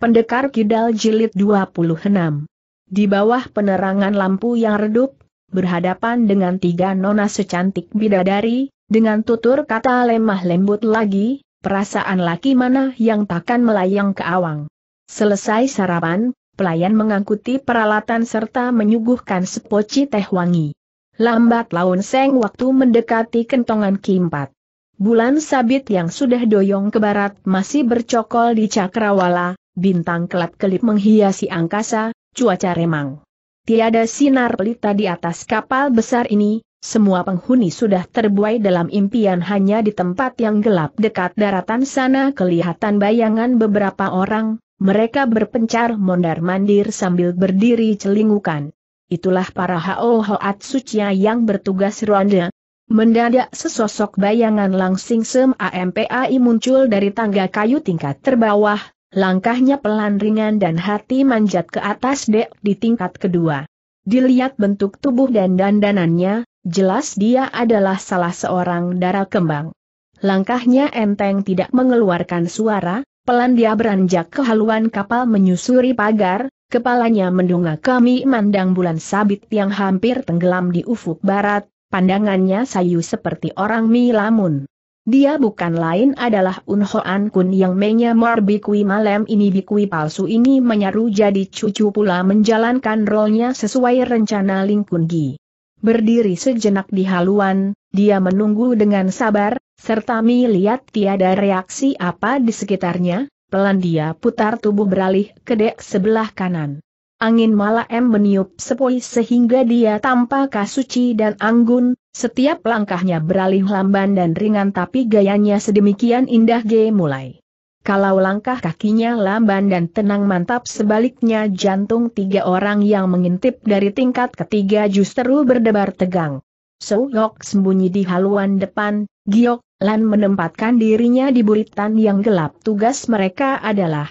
Pendekar Kidal Jilid 26 Di bawah penerangan lampu yang redup, berhadapan dengan tiga nona secantik bidadari, dengan tutur kata lemah lembut lagi, perasaan laki mana yang takkan melayang ke awang. Selesai sarapan, pelayan mengangkuti peralatan serta menyuguhkan sepoci teh wangi. Lambat laun seng waktu mendekati kentongan keempat. Bulan sabit yang sudah doyong ke barat masih bercokol di cakrawala, bintang kelap-kelip menghiasi angkasa, cuaca remang. Tiada sinar pelita di atas kapal besar ini, semua penghuni sudah terbuai dalam impian hanya di tempat yang gelap dekat daratan sana kelihatan bayangan beberapa orang, mereka berpencar mondar-mandir sambil berdiri celingukan. Itulah para Hao Hoat Sucia yang bertugas ronde. Mendadak sesosok bayangan langsing sem AMPAI muncul dari tangga kayu tingkat terbawah, Langkahnya pelan ringan dan hati manjat ke atas dek di tingkat kedua. Dilihat bentuk tubuh dan dandanannya, jelas dia adalah salah seorang darah kembang. Langkahnya enteng tidak mengeluarkan suara, pelan dia beranjak ke haluan kapal menyusuri pagar, kepalanya mendunga kami mandang bulan sabit yang hampir tenggelam di ufuk barat, pandangannya sayu seperti orang milamun. Dia bukan lain adalah Unhoan Kun yang menyamar bikui malam ini bikui palsu ini menyaru jadi cucu pula menjalankan rolnya sesuai rencana Ling Kun Gi. Berdiri sejenak di haluan, dia menunggu dengan sabar, serta melihat tiada reaksi apa di sekitarnya, pelan dia putar tubuh beralih ke dek sebelah kanan angin malam meniup sepoi sehingga dia tampak kasuci dan anggun, setiap langkahnya beralih lamban dan ringan tapi gayanya sedemikian indah G mulai. Kalau langkah kakinya lamban dan tenang mantap sebaliknya jantung tiga orang yang mengintip dari tingkat ketiga justru berdebar tegang. So Yok sembunyi di haluan depan, Giok, Lan menempatkan dirinya di buritan yang gelap. Tugas mereka adalah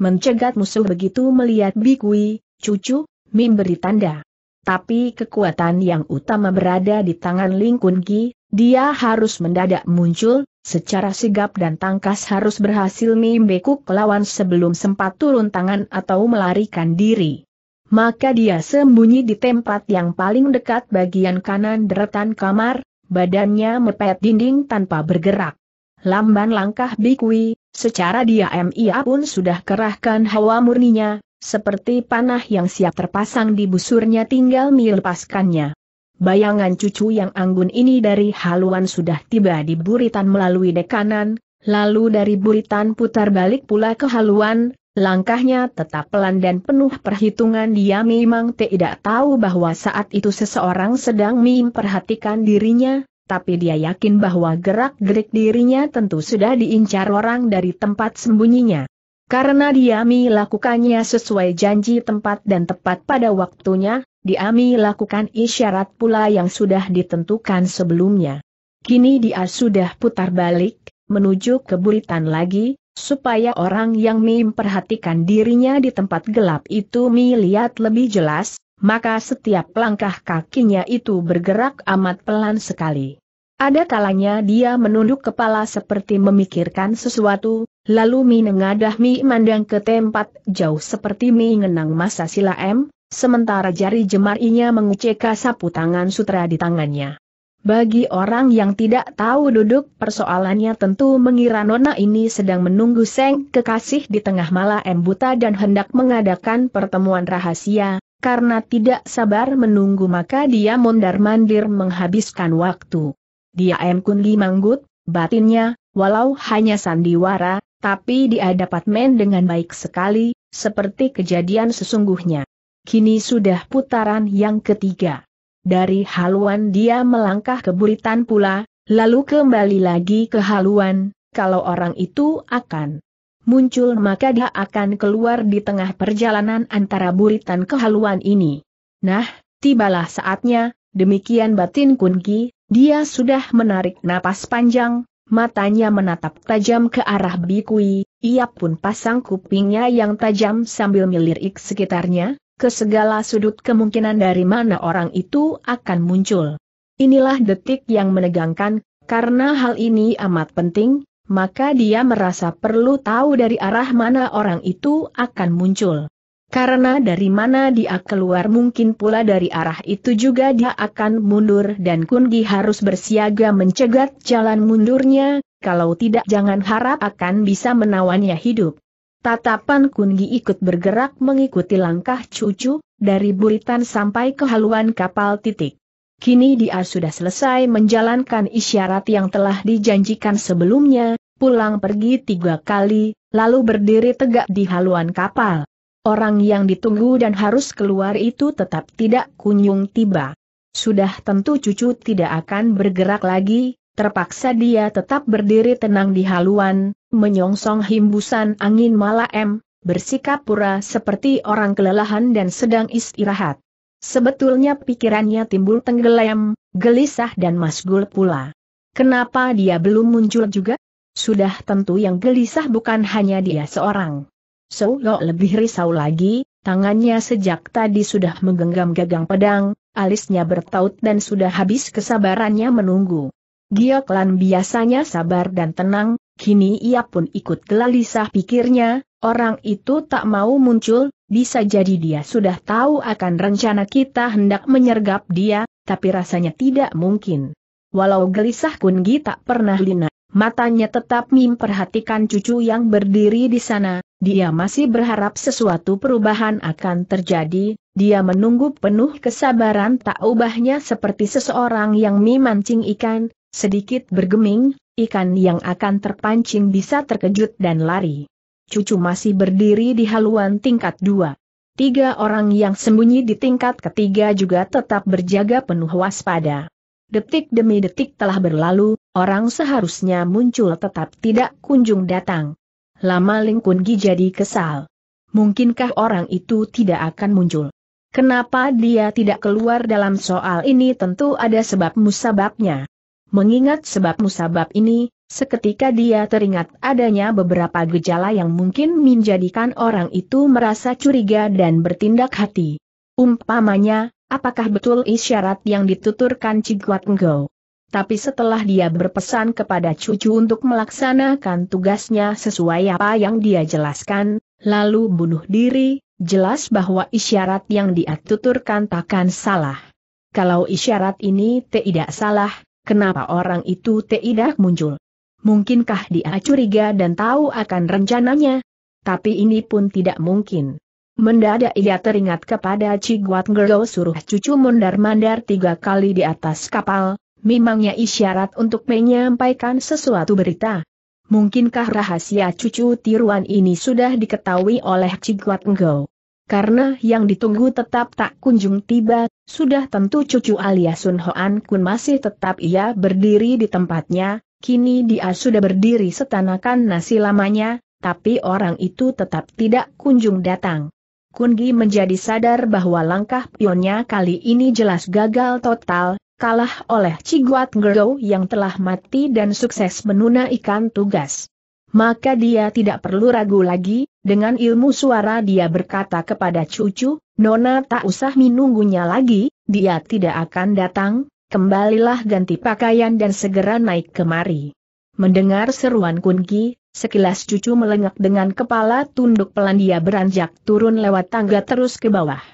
mencegat musuh begitu melihat Bikui, cucu, beri tanda. Tapi kekuatan yang utama berada di tangan Ling Kun Gi, dia harus mendadak muncul, secara sigap dan tangkas harus berhasil membekuk lawan sebelum sempat turun tangan atau melarikan diri. Maka dia sembunyi di tempat yang paling dekat bagian kanan deretan kamar, badannya mepet dinding tanpa bergerak. Lamban langkah Bikwi, secara dia ia pun sudah kerahkan hawa murninya, seperti panah yang siap terpasang di busurnya tinggal melepaskannya. Bayangan cucu yang anggun ini dari haluan sudah tiba di buritan melalui dekanan, lalu dari buritan putar balik pula ke haluan, langkahnya tetap pelan dan penuh perhitungan dia memang tidak tahu bahwa saat itu seseorang sedang memperhatikan dirinya, tapi dia yakin bahwa gerak-gerik dirinya tentu sudah diincar orang dari tempat sembunyinya. Karena Diami lakukannya sesuai janji tempat dan tepat pada waktunya, Diami lakukan isyarat pula yang sudah ditentukan sebelumnya. Kini dia sudah putar balik, menuju ke buritan lagi, supaya orang yang memperhatikan dirinya di tempat gelap itu melihat lebih jelas, maka setiap langkah kakinya itu bergerak amat pelan sekali. Ada kalanya dia menunduk kepala seperti memikirkan sesuatu, Lalu Mi nengadah Mi mandang ke tempat jauh seperti Mi ngenang masa sila M, sementara jari jemarinya mengeceka sapu tangan sutra di tangannya. Bagi orang yang tidak tahu duduk persoalannya tentu mengira Nona ini sedang menunggu Seng kekasih di tengah malam buta dan hendak mengadakan pertemuan rahasia, karena tidak sabar menunggu maka dia mondar-mandir menghabiskan waktu. Dia M. Kun Limanggut, batinnya, walau hanya sandiwara, tapi dia dapat main dengan baik sekali, seperti kejadian sesungguhnya. Kini sudah putaran yang ketiga. Dari haluan dia melangkah ke buritan pula, lalu kembali lagi ke haluan, kalau orang itu akan muncul maka dia akan keluar di tengah perjalanan antara buritan ke haluan ini. Nah, tibalah saatnya, demikian batin Kunki, dia sudah menarik napas panjang, Matanya menatap tajam ke arah Bikui, ia pun pasang kupingnya yang tajam sambil melirik sekitarnya, ke segala sudut kemungkinan dari mana orang itu akan muncul. Inilah detik yang menegangkan, karena hal ini amat penting, maka dia merasa perlu tahu dari arah mana orang itu akan muncul. Karena dari mana dia keluar mungkin pula dari arah itu juga dia akan mundur dan Kungi harus bersiaga mencegat jalan mundurnya, kalau tidak jangan harap akan bisa menawannya hidup. Tatapan Kungi ikut bergerak mengikuti langkah cucu, dari buritan sampai ke haluan kapal titik. Kini dia sudah selesai menjalankan isyarat yang telah dijanjikan sebelumnya, pulang pergi tiga kali, lalu berdiri tegak di haluan kapal. Orang yang ditunggu dan harus keluar itu tetap tidak kunjung tiba. Sudah tentu cucu tidak akan bergerak lagi, terpaksa dia tetap berdiri tenang di haluan, menyongsong himbusan angin malam, bersikap pura seperti orang kelelahan dan sedang istirahat. Sebetulnya pikirannya timbul tenggelam, gelisah dan masgul pula. Kenapa dia belum muncul juga? Sudah tentu yang gelisah bukan hanya dia seorang. So lo lebih risau lagi, tangannya sejak tadi sudah menggenggam gagang pedang, alisnya bertaut dan sudah habis kesabarannya menunggu. Gioklan biasanya sabar dan tenang, kini ia pun ikut gelisah pikirnya, orang itu tak mau muncul, bisa jadi dia sudah tahu akan rencana kita hendak menyergap dia, tapi rasanya tidak mungkin. Walau gelisah Kungi tak pernah lina matanya tetap memperhatikan cucu yang berdiri di sana, dia masih berharap sesuatu perubahan akan terjadi, dia menunggu penuh kesabaran tak ubahnya seperti seseorang yang memancing ikan, sedikit bergeming, ikan yang akan terpancing bisa terkejut dan lari. Cucu masih berdiri di haluan tingkat dua. Tiga orang yang sembunyi di tingkat ketiga juga tetap berjaga penuh waspada. Detik demi detik telah berlalu, Orang seharusnya muncul tetap tidak kunjung datang. Lama Lingkun Gi jadi kesal. Mungkinkah orang itu tidak akan muncul? Kenapa dia tidak keluar dalam soal ini tentu ada sebab musababnya. Mengingat sebab musabab ini, seketika dia teringat adanya beberapa gejala yang mungkin menjadikan orang itu merasa curiga dan bertindak hati. Umpamanya, apakah betul isyarat yang dituturkan Ciguat Ngo? Tapi setelah dia berpesan kepada cucu untuk melaksanakan tugasnya sesuai apa yang dia jelaskan, lalu bunuh diri, jelas bahwa isyarat yang dia tuturkan takkan salah. Kalau isyarat ini tidak salah, kenapa orang itu tidak muncul? Mungkinkah dia curiga dan tahu akan rencananya? Tapi ini pun tidak mungkin. Mendadak ia teringat kepada Ciguat Gero suruh cucu mondar-mandar tiga kali di atas kapal, memangnya isyarat untuk menyampaikan sesuatu berita. Mungkinkah rahasia cucu tiruan ini sudah diketahui oleh Cikwat Enggau? Karena yang ditunggu tetap tak kunjung tiba, sudah tentu cucu alias Sun Hoan Kun masih tetap ia berdiri di tempatnya, kini dia sudah berdiri setanakan nasi lamanya, tapi orang itu tetap tidak kunjung datang. Kungi menjadi sadar bahwa langkah pionnya kali ini jelas gagal total, kalah oleh Ciguat Ngergo yang telah mati dan sukses menunaikan tugas. Maka dia tidak perlu ragu lagi, dengan ilmu suara dia berkata kepada cucu, Nona tak usah menunggunya lagi, dia tidak akan datang, kembalilah ganti pakaian dan segera naik kemari. Mendengar seruan Kunki, sekilas cucu melengak dengan kepala tunduk pelan dia beranjak turun lewat tangga terus ke bawah.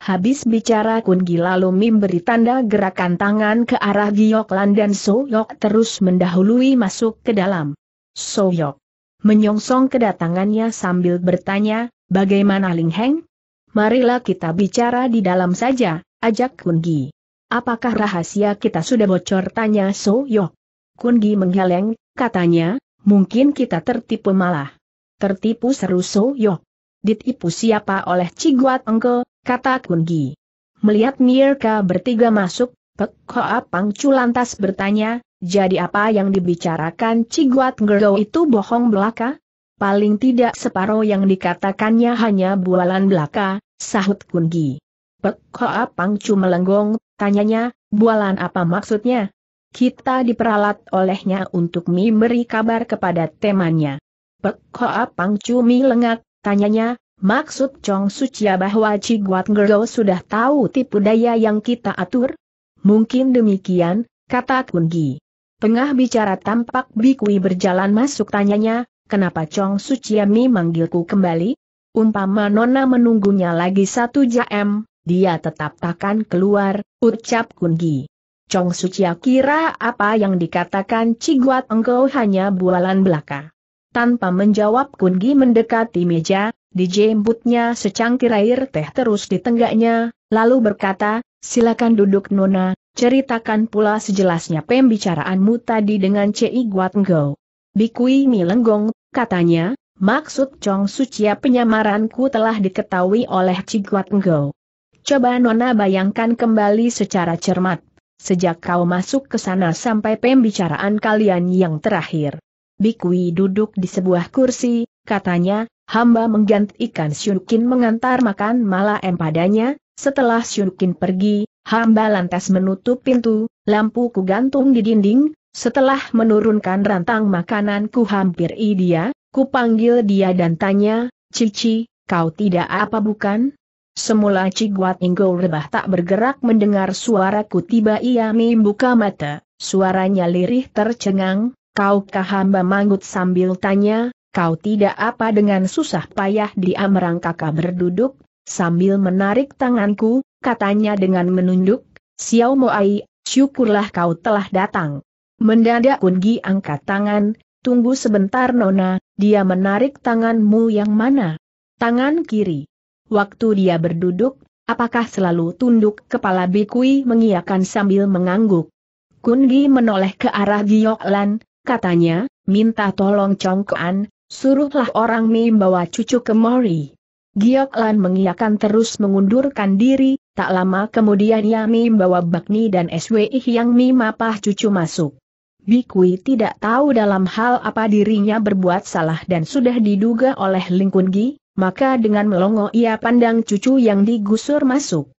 Habis bicara Kun Gi lalu memberi tanda gerakan tangan ke arah Gioklan dan Soyok terus mendahului masuk ke dalam. So Soyok menyongsong kedatangannya sambil bertanya, bagaimana Ling Heng? Marilah kita bicara di dalam saja, ajak Kun Gi. Apakah rahasia kita sudah bocor tanya Soyok? Kun Gi menggeleng, katanya, mungkin kita tertipu malah. Tertipu seru So Soyok. Ditipu siapa oleh Ciguat Engkel? kata Kungi. Melihat Mirka bertiga masuk, Pek Hoa Pangcu lantas bertanya, jadi apa yang dibicarakan Ciguat Ngero itu bohong belaka? Paling tidak separuh yang dikatakannya hanya bualan belaka, sahut Kungi. Pek Hoa Pangcu melenggong, tanyanya, bualan apa maksudnya? Kita diperalat olehnya untuk memberi kabar kepada temannya. Pek Hoa Pangcu Mi lengak, tanyanya, Maksud Chong Sucia bahwa Ciguat Ngero sudah tahu tipu daya yang kita atur? Mungkin demikian, kata Kungi. Tengah bicara tampak Bikui berjalan masuk tanyanya, kenapa Chong Suciami manggilku kembali? Umpama Nona menunggunya lagi satu jam, dia tetap takkan keluar, ucap Kungi. Chong Sucia kira apa yang dikatakan Ciguat engkau hanya bualan belaka. Tanpa menjawab Gi mendekati meja, dijembutnya secangkir air teh terus di tenggaknya, lalu berkata, silakan duduk Nona, ceritakan pula sejelasnya pembicaraanmu tadi dengan Cei Guat Ngau. Bikui Mi Lenggong, katanya, maksud Chong Sucia ya, penyamaranku telah diketahui oleh Ci Guat Ngau. Coba Nona bayangkan kembali secara cermat, sejak kau masuk ke sana sampai pembicaraan kalian yang terakhir. Bikui duduk di sebuah kursi, katanya, hamba menggantikan Syukin mengantar makan malam padanya, setelah Syukin pergi, hamba lantas menutup pintu, lampu ku gantung di dinding, setelah menurunkan rantang makanan ku hampiri dia, ku panggil dia dan tanya, Cici, kau tidak apa bukan? Semula Ciguat Inggo rebah tak bergerak mendengar suaraku tiba ia membuka mata, suaranya lirih tercengang, Kaukah hamba manggut sambil tanya, kau tidak apa dengan susah payah dia merangkaka berduduk, sambil menarik tanganku, katanya dengan menunduk, Xiao Moai, syukurlah kau telah datang. Mendadak Kungi angkat tangan, tunggu sebentar Nona, dia menarik tanganmu yang mana? Tangan kiri. Waktu dia berduduk, apakah selalu tunduk kepala Bikui mengiakan sambil mengangguk? Kungi menoleh ke arah Gioklan, katanya, minta tolong congkoan, suruhlah orang bawa cucu ke Mori. Giok Lan mengiyakan terus mengundurkan diri, tak lama kemudian Yami bawa Bakni dan SWI yang pah cucu masuk. Bikui tidak tahu dalam hal apa dirinya berbuat salah dan sudah diduga oleh Gi, maka dengan melongo ia pandang cucu yang digusur masuk.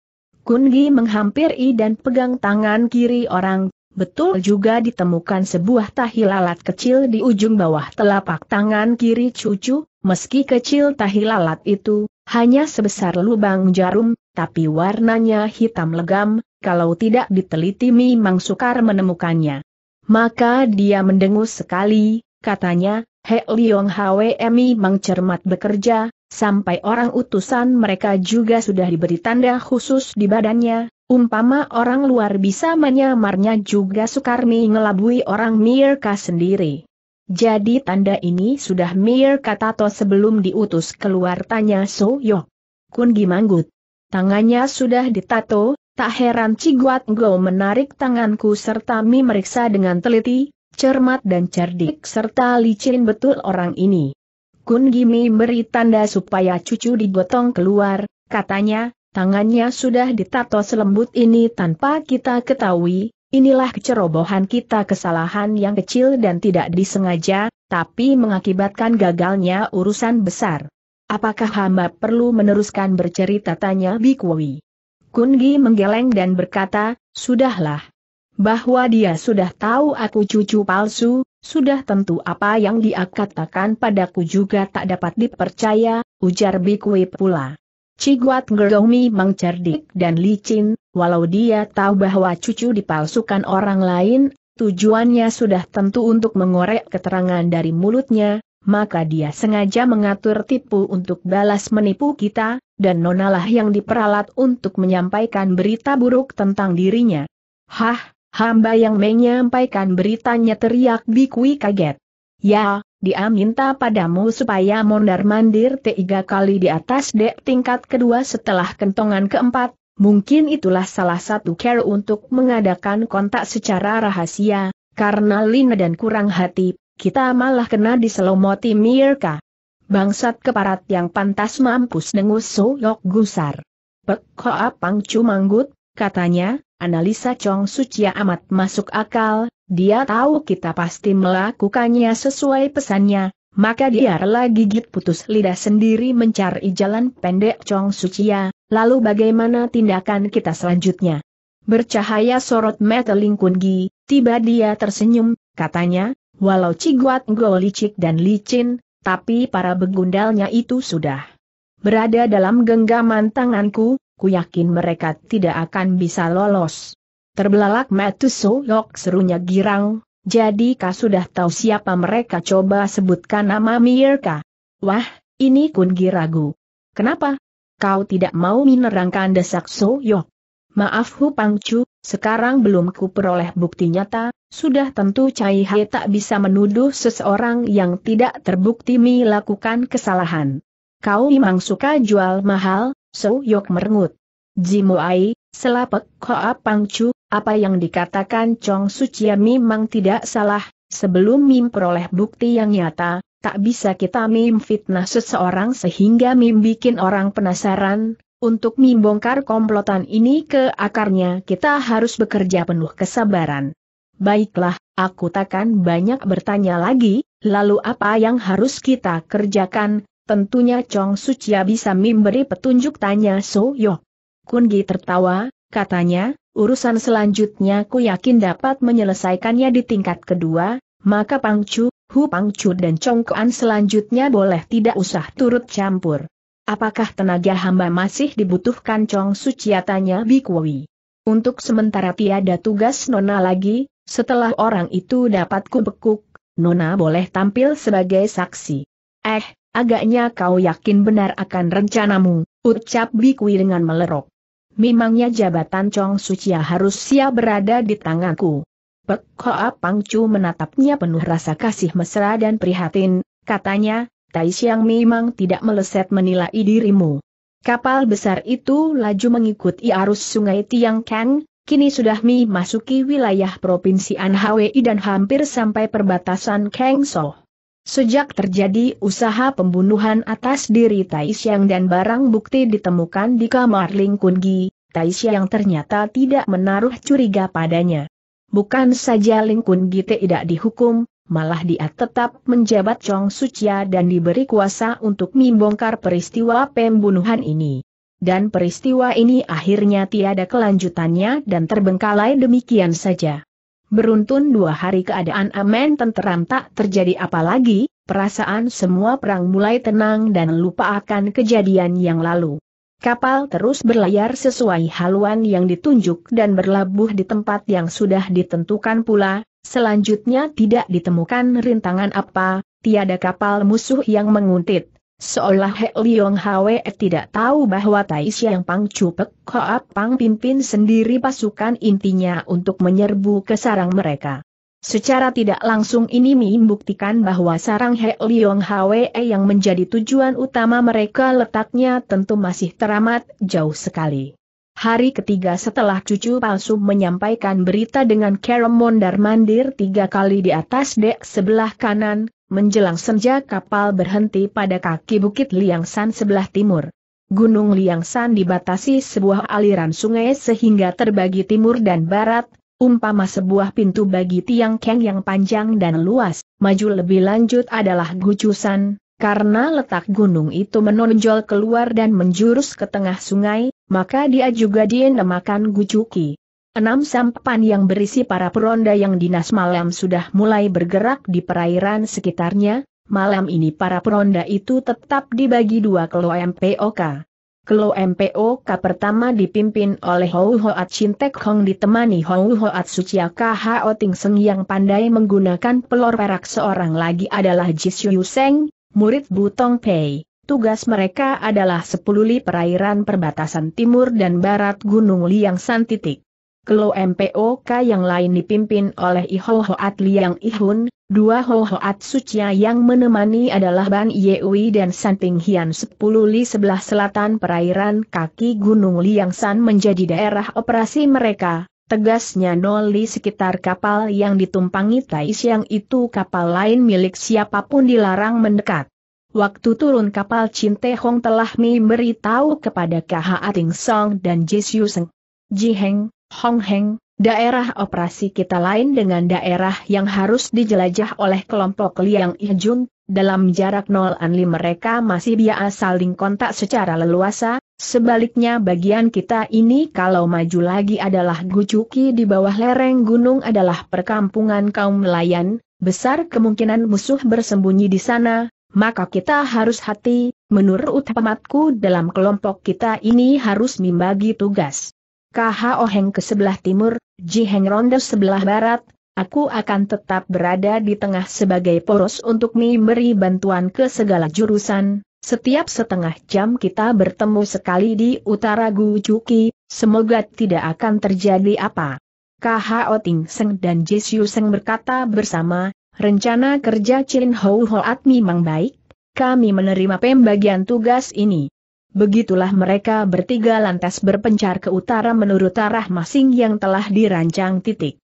Kungi menghampiri dan pegang tangan kiri orang, betul juga ditemukan sebuah tahilalat lalat kecil di ujung bawah telapak tangan kiri cucu, meski kecil tahilalat lalat itu, hanya sebesar lubang jarum, tapi warnanya hitam legam, kalau tidak diteliti memang sukar menemukannya. Maka dia mendengus sekali, katanya, He Liong Hwe memang cermat bekerja, sampai orang utusan mereka juga sudah diberi tanda khusus di badannya, Umpama orang luar bisa menyamarnya juga sukar mengelabui orang Mirka sendiri. Jadi tanda ini sudah Mirka Tato sebelum diutus keluar tanya Soyo. Kun manggut. Tangannya sudah ditato, tak heran Ciguat Go menarik tanganku serta Mi meriksa dengan teliti, cermat dan cerdik serta licin betul orang ini. Kun Gimi beri tanda supaya cucu digotong keluar, katanya, Tangannya sudah ditato selembut ini tanpa kita ketahui, inilah kecerobohan kita kesalahan yang kecil dan tidak disengaja, tapi mengakibatkan gagalnya urusan besar. Apakah hamba perlu meneruskan bercerita tanya Bikwui? Kungi menggeleng dan berkata, sudahlah. Bahwa dia sudah tahu aku cucu palsu, sudah tentu apa yang dia katakan padaku juga tak dapat dipercaya, ujar Bikwui pula. Ciguat ngergomi memang cerdik dan licin, walau dia tahu bahwa cucu dipalsukan orang lain, tujuannya sudah tentu untuk mengorek keterangan dari mulutnya, maka dia sengaja mengatur tipu untuk balas menipu kita, dan nonalah yang diperalat untuk menyampaikan berita buruk tentang dirinya. Hah, hamba yang menyampaikan beritanya teriak Bikui kaget. Ya, dia minta padamu supaya mondar-mandir tiga kali di atas dek tingkat kedua setelah kentongan keempat, mungkin itulah salah satu care untuk mengadakan kontak secara rahasia, karena lina dan kurang hati, kita malah kena diselomoti Mirka. Bangsat keparat yang pantas mampus dengus soyok gusar. Pek koa pangcu manggut, katanya, Analisa Chong Sucia amat masuk akal, dia tahu kita pasti melakukannya sesuai pesannya, maka dia rela gigit putus lidah sendiri mencari jalan pendek Chong Sucia, lalu bagaimana tindakan kita selanjutnya? Bercahaya sorot mata Ling Gi, tiba dia tersenyum, katanya, walau Ciguat Ngo licik dan licin, tapi para begundalnya itu sudah berada dalam genggaman tanganku, Ku yakin mereka tidak akan bisa lolos. Terbelalak Matuso Yok serunya girang, jadi kau sudah tahu siapa mereka coba sebutkan nama Mirka. Wah, ini Kungi giragu. Kenapa? Kau tidak mau menerangkan desak So Yok. Maaf Hu Pangcu, sekarang belum ku peroleh bukti nyata, sudah tentu Cai Hai tak bisa menuduh seseorang yang tidak terbukti melakukan kesalahan. Kau memang suka jual mahal, So Yok merengut. Jimuai, selapek Koa Pangcu, apa yang dikatakan Chong Suciya memang tidak salah, sebelum Mim peroleh bukti yang nyata, tak bisa kita Mim fitnah seseorang sehingga Mim bikin orang penasaran, untuk Mim bongkar komplotan ini ke akarnya kita harus bekerja penuh kesabaran. Baiklah, aku takkan banyak bertanya lagi, lalu apa yang harus kita kerjakan, Tentunya Chong Sucia bisa memberi petunjuk tanya So Yo. Kungi tertawa, katanya, urusan selanjutnya ku yakin dapat menyelesaikannya di tingkat kedua, maka Chu, Hu Chu dan Chong Kuan selanjutnya boleh tidak usah turut campur. Apakah tenaga hamba masih dibutuhkan Chong Sucia tanya Bikwui. Untuk sementara tiada tugas Nona lagi, setelah orang itu dapat kubekuk, Nona boleh tampil sebagai saksi. Eh, Agaknya kau yakin benar akan rencanamu, ucap Bikui dengan melerok. Memangnya jabatan Chong Sucia harus siap berada di tanganku. Pek Hoa Pangcu menatapnya penuh rasa kasih mesra dan prihatin, katanya, Tai Siang memang tidak meleset menilai dirimu. Kapal besar itu laju mengikuti arus sungai Tiang Kang, kini sudah memasuki wilayah Provinsi Anhui dan hampir sampai perbatasan Kang Soh. Sejak terjadi usaha pembunuhan atas diri Tai Xiang dan barang bukti ditemukan di kamar Ling Kun Gi, Tai Xiang ternyata tidak menaruh curiga padanya. Bukan saja Ling Kun Gi tidak dihukum, malah dia tetap menjabat Chong Sucia dan diberi kuasa untuk membongkar peristiwa pembunuhan ini dan peristiwa ini akhirnya tiada kelanjutannya dan terbengkalai demikian saja. Beruntun dua hari keadaan aman tenteram tak terjadi apalagi, perasaan semua perang mulai tenang dan lupa akan kejadian yang lalu. Kapal terus berlayar sesuai haluan yang ditunjuk dan berlabuh di tempat yang sudah ditentukan pula, selanjutnya tidak ditemukan rintangan apa, tiada kapal musuh yang menguntit, Seolah He Liong Hwe tidak tahu bahwa Tai Siang Pang Cupek Koap Pang pimpin sendiri pasukan intinya untuk menyerbu ke sarang mereka. Secara tidak langsung ini membuktikan bahwa sarang He Liong Hwe yang menjadi tujuan utama mereka letaknya tentu masih teramat jauh sekali. Hari ketiga setelah cucu palsu menyampaikan berita dengan Keremon Darmandir tiga kali di atas dek sebelah kanan, menjelang senja kapal berhenti pada kaki Bukit Liangsan sebelah timur. Gunung Liangsan dibatasi sebuah aliran sungai sehingga terbagi timur dan barat, umpama sebuah pintu bagi tiang keng yang panjang dan luas. Maju lebih lanjut adalah gucusan, karena letak gunung itu menonjol keluar dan menjurus ke tengah sungai, maka dia juga dinamakan Gucuki. Enam sampan yang berisi para peronda yang dinas malam sudah mulai bergerak di perairan sekitarnya, malam ini para peronda itu tetap dibagi dua kelo MPOK. Kelo MPOK pertama dipimpin oleh Hou Hoat Chintek Hong ditemani Hou Hoat Suciaka Hao Ting Seng yang pandai menggunakan pelor perak seorang lagi adalah Jis Yu Seng, murid Butong Pei. Tugas mereka adalah li perairan perbatasan timur dan barat Gunung Liang Santitik. Kelo MPOK yang lain dipimpin oleh Iho Hoat Liang Ihun, dua Ho Hoat Sucia yang menemani adalah Ban Yewi dan Santing Hian 10 li sebelah selatan perairan kaki Gunung Liang San menjadi daerah operasi mereka. Tegasnya Noli sekitar kapal yang ditumpangi Tai Siang itu kapal lain milik siapapun dilarang mendekat. Waktu turun kapal Chin Hong telah memberitahu kepada KH Ating Song dan Jisyu Seng. Ji Heng, Hong Heng, daerah operasi kita lain dengan daerah yang harus dijelajah oleh kelompok Liang Ijun, dalam jarak 0 anli mereka masih biasa saling kontak secara leluasa, sebaliknya bagian kita ini kalau maju lagi adalah Gucuki di bawah lereng gunung adalah perkampungan kaum Melayan, besar kemungkinan musuh bersembunyi di sana, maka kita harus hati, menurut pematku dalam kelompok kita ini harus membagi tugas. KHO Oheng ke sebelah timur, Ji Heng Ronde sebelah barat, aku akan tetap berada di tengah sebagai poros untuk memberi bantuan ke segala jurusan. Setiap setengah jam kita bertemu sekali di utara Gucuki, semoga tidak akan terjadi apa. KHO Oting Seng dan Jisiu Seng berkata bersama, rencana kerja Chin Hou Hoat memang baik, kami menerima pembagian tugas ini. Begitulah mereka bertiga lantas berpencar ke utara menurut arah masing yang telah dirancang titik.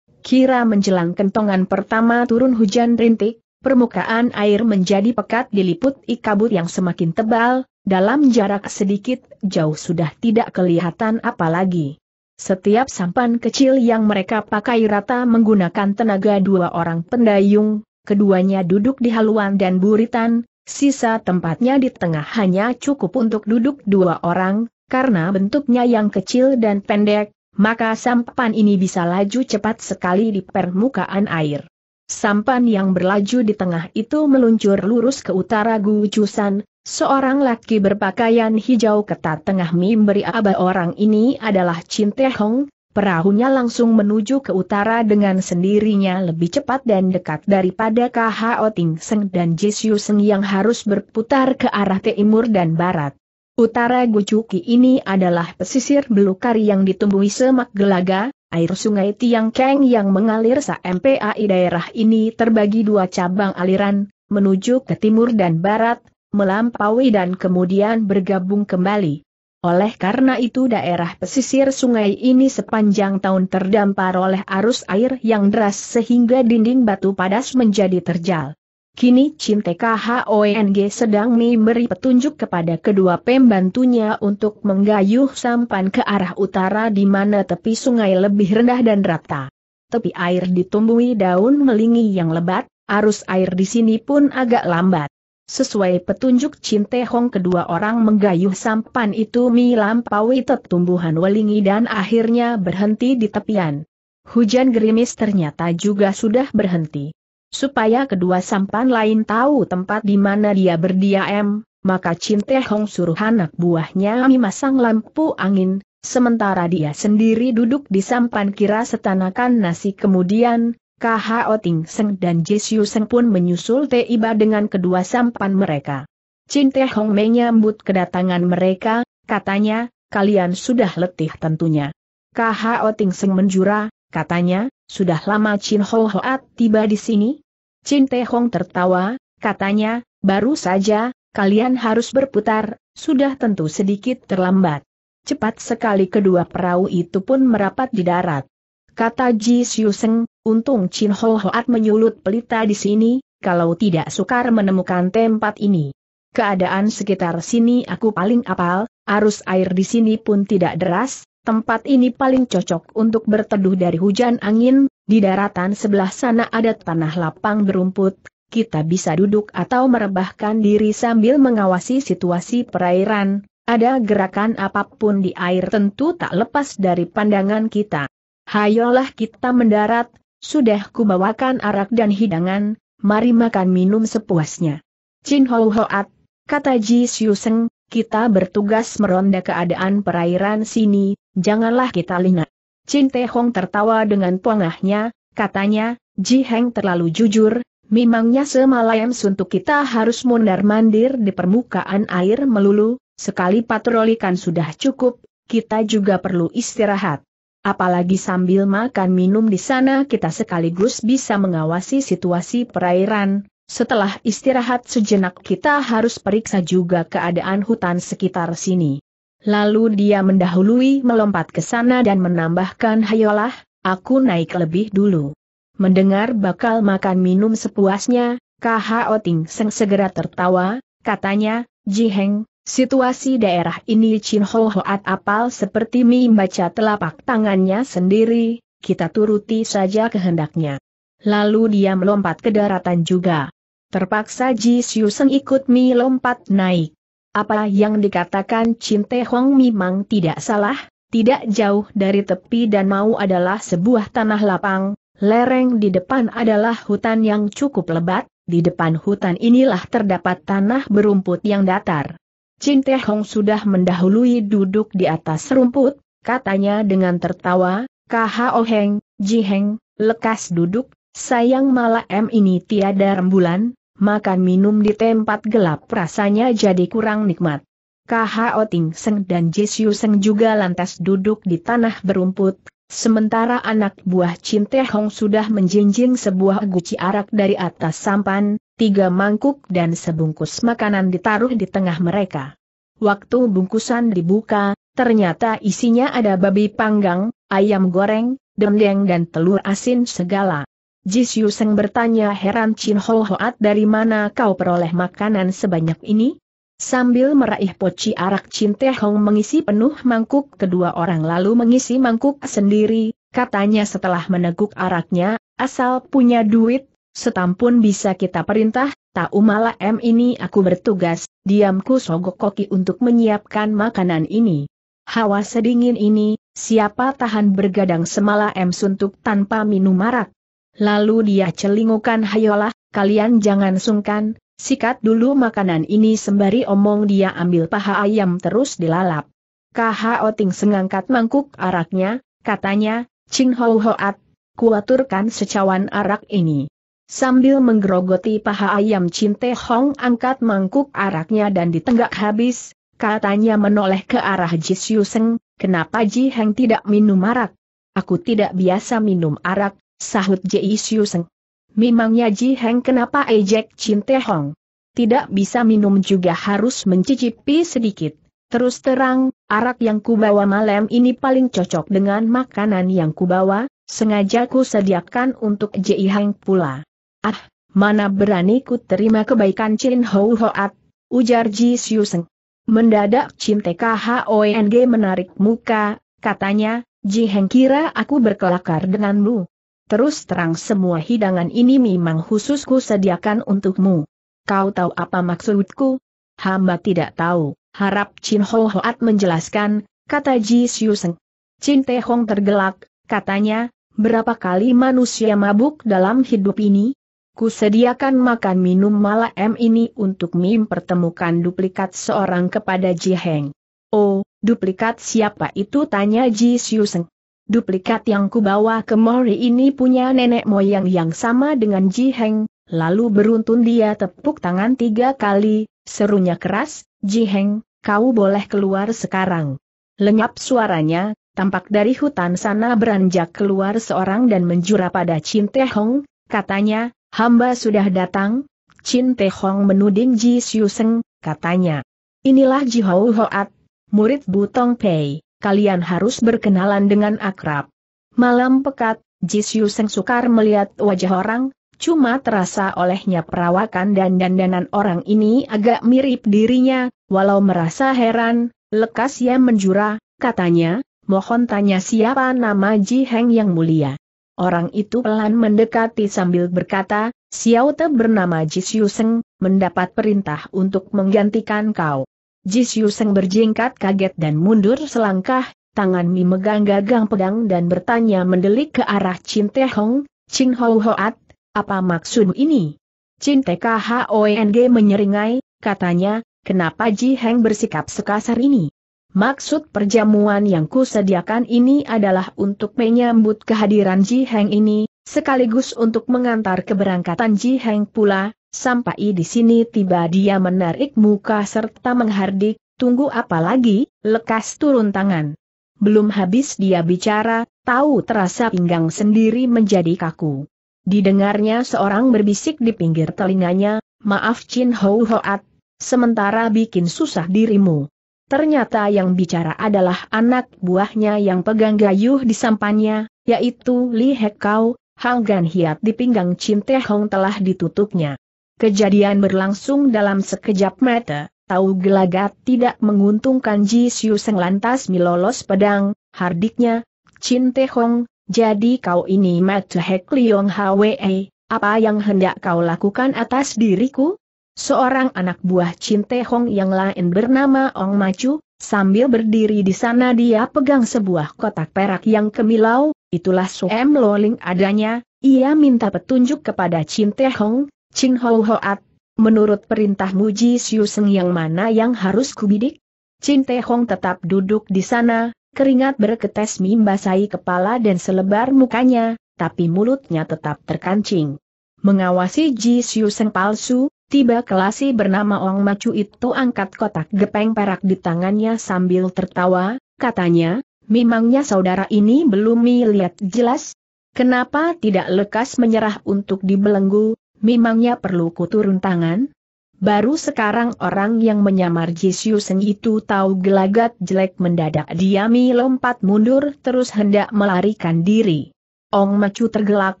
Kira menjelang kentongan pertama turun hujan rintik, permukaan air menjadi pekat diliput ikabut yang semakin tebal, dalam jarak sedikit jauh sudah tidak kelihatan apalagi. Setiap sampan kecil yang mereka pakai rata menggunakan tenaga dua orang pendayung, keduanya duduk di haluan dan buritan, sisa tempatnya di tengah hanya cukup untuk duduk dua orang, karena bentuknya yang kecil dan pendek, maka sampan ini bisa laju cepat sekali di permukaan air. Sampan yang berlaju di tengah itu meluncur lurus ke utara gucusan, seorang laki berpakaian hijau ketat tengah memberi aba orang ini adalah Chin Hong, perahunya langsung menuju ke utara dengan sendirinya lebih cepat dan dekat daripada KHO Ting Seng dan Jisyu Seng yang harus berputar ke arah timur dan barat. Utara Gucuki ini adalah pesisir belukar yang ditumbuhi semak gelaga, air sungai Tiangkeng yang mengalir se mpai daerah ini terbagi dua cabang aliran, menuju ke timur dan barat, melampaui dan kemudian bergabung kembali. Oleh karena itu daerah pesisir sungai ini sepanjang tahun terdampar oleh arus air yang deras sehingga dinding batu padas menjadi terjal. Kini Chin TKHONG sedang memberi petunjuk kepada kedua pembantunya untuk menggayuh sampan ke arah utara di mana tepi sungai lebih rendah dan rata. Tepi air ditumbuhi daun melingi yang lebat, arus air di sini pun agak lambat. Sesuai petunjuk Cintehong, Hong kedua orang menggayuh sampan itu melampaui tetumbuhan welingi dan akhirnya berhenti di tepian. Hujan gerimis ternyata juga sudah berhenti. Supaya kedua sampan lain tahu tempat di mana dia berdiam, maka Cintehong Hong suruh anak buahnya memasang lampu angin, sementara dia sendiri duduk di sampan kira setanakan nasi kemudian, KHO Ting Seng dan Jisiu Seng pun menyusul tiba dengan kedua sampan mereka. Chin Teh Hong menyambut kedatangan mereka, katanya, kalian sudah letih tentunya. KHO Ting Seng menjura, katanya, sudah lama Chin Ho Hoat tiba di sini? Chin Teh Hong tertawa, katanya, baru saja, kalian harus berputar, sudah tentu sedikit terlambat. Cepat sekali kedua perahu itu pun merapat di darat kata Ji Seng, untung Chin Ho Hoat menyulut pelita di sini, kalau tidak sukar menemukan tempat ini. Keadaan sekitar sini aku paling apal, arus air di sini pun tidak deras, tempat ini paling cocok untuk berteduh dari hujan angin, di daratan sebelah sana ada tanah lapang berumput, kita bisa duduk atau merebahkan diri sambil mengawasi situasi perairan, ada gerakan apapun di air tentu tak lepas dari pandangan kita hayolah kita mendarat, sudah kubawakan arak dan hidangan, mari makan minum sepuasnya. Chin Ho Hoat, kata Ji Siu Seng, kita bertugas meronda keadaan perairan sini, janganlah kita lina. Chin Te Hong tertawa dengan pongahnya, katanya, Ji Heng terlalu jujur, memangnya semalam suntuk kita harus mundar mandir di permukaan air melulu, sekali patrolikan sudah cukup, kita juga perlu istirahat apalagi sambil makan minum di sana kita sekaligus bisa mengawasi situasi perairan. Setelah istirahat sejenak kita harus periksa juga keadaan hutan sekitar sini. Lalu dia mendahului melompat ke sana dan menambahkan hayolah, aku naik lebih dulu. Mendengar bakal makan minum sepuasnya, KH Oting Seng segera tertawa, katanya, Ji Heng. Situasi daerah ini Chin Ho Hoat apal seperti mie baca telapak tangannya sendiri, kita turuti saja kehendaknya. Lalu dia melompat ke daratan juga. Terpaksa Ji Seng ikut Mi lompat naik. Apa yang dikatakan Chin Te Hong memang tidak salah, tidak jauh dari tepi dan mau adalah sebuah tanah lapang, lereng di depan adalah hutan yang cukup lebat, di depan hutan inilah terdapat tanah berumput yang datar. Chin Teh Hong sudah mendahului duduk di atas rumput, katanya dengan tertawa, K.H.O. Heng, Ji Heng, lekas duduk, sayang malah m ini tiada rembulan, makan minum di tempat gelap rasanya jadi kurang nikmat. K.H.O. Ting Seng dan Siu Seng juga lantas duduk di tanah berumput, sementara anak buah Chin Teh Hong sudah menjinjing sebuah guci arak dari atas sampan, tiga mangkuk dan sebungkus makanan ditaruh di tengah mereka. Waktu bungkusan dibuka, ternyata isinya ada babi panggang, ayam goreng, dendeng dan telur asin segala. Jis Yuseng bertanya heran Chin Ho Hoat dari mana kau peroleh makanan sebanyak ini? Sambil meraih poci arak Chin Teh Hong mengisi penuh mangkuk kedua orang lalu mengisi mangkuk sendiri, katanya setelah meneguk araknya, asal punya duit, Setampun bisa kita perintah, tak umala M ini aku bertugas, diamku sogok koki untuk menyiapkan makanan ini. Hawa sedingin ini, siapa tahan bergadang semala M suntuk tanpa minum marak. Lalu dia celingukan hayolah, kalian jangan sungkan, sikat dulu makanan ini sembari omong dia ambil paha ayam terus dilalap. KH Oting sengangkat mangkuk araknya, katanya, Ching Ho Hoat, kuaturkan secawan arak ini. Sambil menggerogoti paha ayam Cinte Hong angkat mangkuk araknya dan ditenggak habis, katanya menoleh ke arah Ji Xiuseng, kenapa Ji Heng tidak minum arak? Aku tidak biasa minum arak, sahut Ji Xiuseng. Memangnya Ji Heng kenapa ejek Cinte Hong? Tidak bisa minum juga harus mencicipi sedikit. Terus terang, arak yang kubawa malam ini paling cocok dengan makanan yang kubawa, sengaja ku sediakan untuk Ji Heng pula. Ah, mana berani ku terima kebaikan Chin Hou Hoat, ujar Ji Siu Seng. Mendadak Chin TKHONG menarik muka, katanya, Ji Heng kira aku berkelakar denganmu. Terus terang semua hidangan ini memang khususku sediakan untukmu. Kau tahu apa maksudku? Hamba tidak tahu, harap Chin Hou Hoat menjelaskan, kata Ji Siu Seng. Chin Te Hong tergelak, katanya, berapa kali manusia mabuk dalam hidup ini? Ku sediakan makan minum malam ini untuk mim pertemukan duplikat seorang kepada Ji Heng. Oh, duplikat siapa itu tanya Ji Seng. Duplikat yang kubawa ke Mori ini punya nenek moyang yang sama dengan Ji Heng, lalu beruntun dia tepuk tangan tiga kali, serunya keras, Ji Heng, kau boleh keluar sekarang. Lenyap suaranya, tampak dari hutan sana beranjak keluar seorang dan menjura pada Chin Hong, katanya, Hamba sudah datang, Chin Te Hong menuding Ji Siu Seng, katanya. Inilah Ji Hou Hoat, murid Butong Pei, kalian harus berkenalan dengan akrab. Malam pekat, Ji Siu Seng sukar melihat wajah orang, cuma terasa olehnya perawakan dan dandanan orang ini agak mirip dirinya, walau merasa heran, lekas ia menjura, katanya, mohon tanya siapa nama Ji Heng yang mulia. Orang itu pelan mendekati sambil berkata, Xiao Te bernama Jis Yuseng, mendapat perintah untuk menggantikan kau. Jis Yuseng berjingkat kaget dan mundur selangkah, tangan Mi megang gagang pedang dan bertanya mendelik ke arah Chin Te Hong, Chin Hou Hoat, apa maksud ini? Chin Te Khong menyeringai, katanya, kenapa Ji Heng bersikap sekasar ini? Maksud perjamuan yang kusediakan ini adalah untuk menyambut kehadiran Ji Heng ini, sekaligus untuk mengantar keberangkatan Ji Heng pula, sampai di sini tiba dia menarik muka serta menghardik, tunggu apa lagi, lekas turun tangan. Belum habis dia bicara, tahu terasa pinggang sendiri menjadi kaku. Didengarnya seorang berbisik di pinggir telinganya, maaf Chin Hou Hoat, sementara bikin susah dirimu. Ternyata yang bicara adalah anak buahnya yang pegang gayuh di sampannya, yaitu Li Hekau, Gan Hiat di pinggang Chin Teh Hong telah ditutupnya. Kejadian berlangsung dalam sekejap mata, tahu gelagat tidak menguntungkan Ji Siu Seng lantas milolos pedang, hardiknya, Chin Teh Hong, jadi kau ini Mata Hek Liong Hwe, apa yang hendak kau lakukan atas diriku? Seorang anak buah Cinte Hong yang lain bernama Ong Macu, sambil berdiri di sana dia pegang sebuah kotak perak yang kemilau, itulah Suem Loling adanya, ia minta petunjuk kepada Chin Hong, Ching Ho Hoat, menurut perintah Muji Siu Seng yang mana yang harus kubidik? Chin Hong tetap duduk di sana, keringat berketes membasahi kepala dan selebar mukanya, tapi mulutnya tetap terkancing. Mengawasi Ji Siu Seng palsu, Tiba kelasi bernama Ong Macu itu angkat kotak gepeng perak di tangannya sambil tertawa, katanya, memangnya saudara ini belum melihat jelas? Kenapa tidak lekas menyerah untuk dibelenggu, memangnya perlu kuturun tangan? Baru sekarang orang yang menyamar Seng itu tahu gelagat jelek mendadak diami lompat mundur terus hendak melarikan diri. Ong Macu tergelak,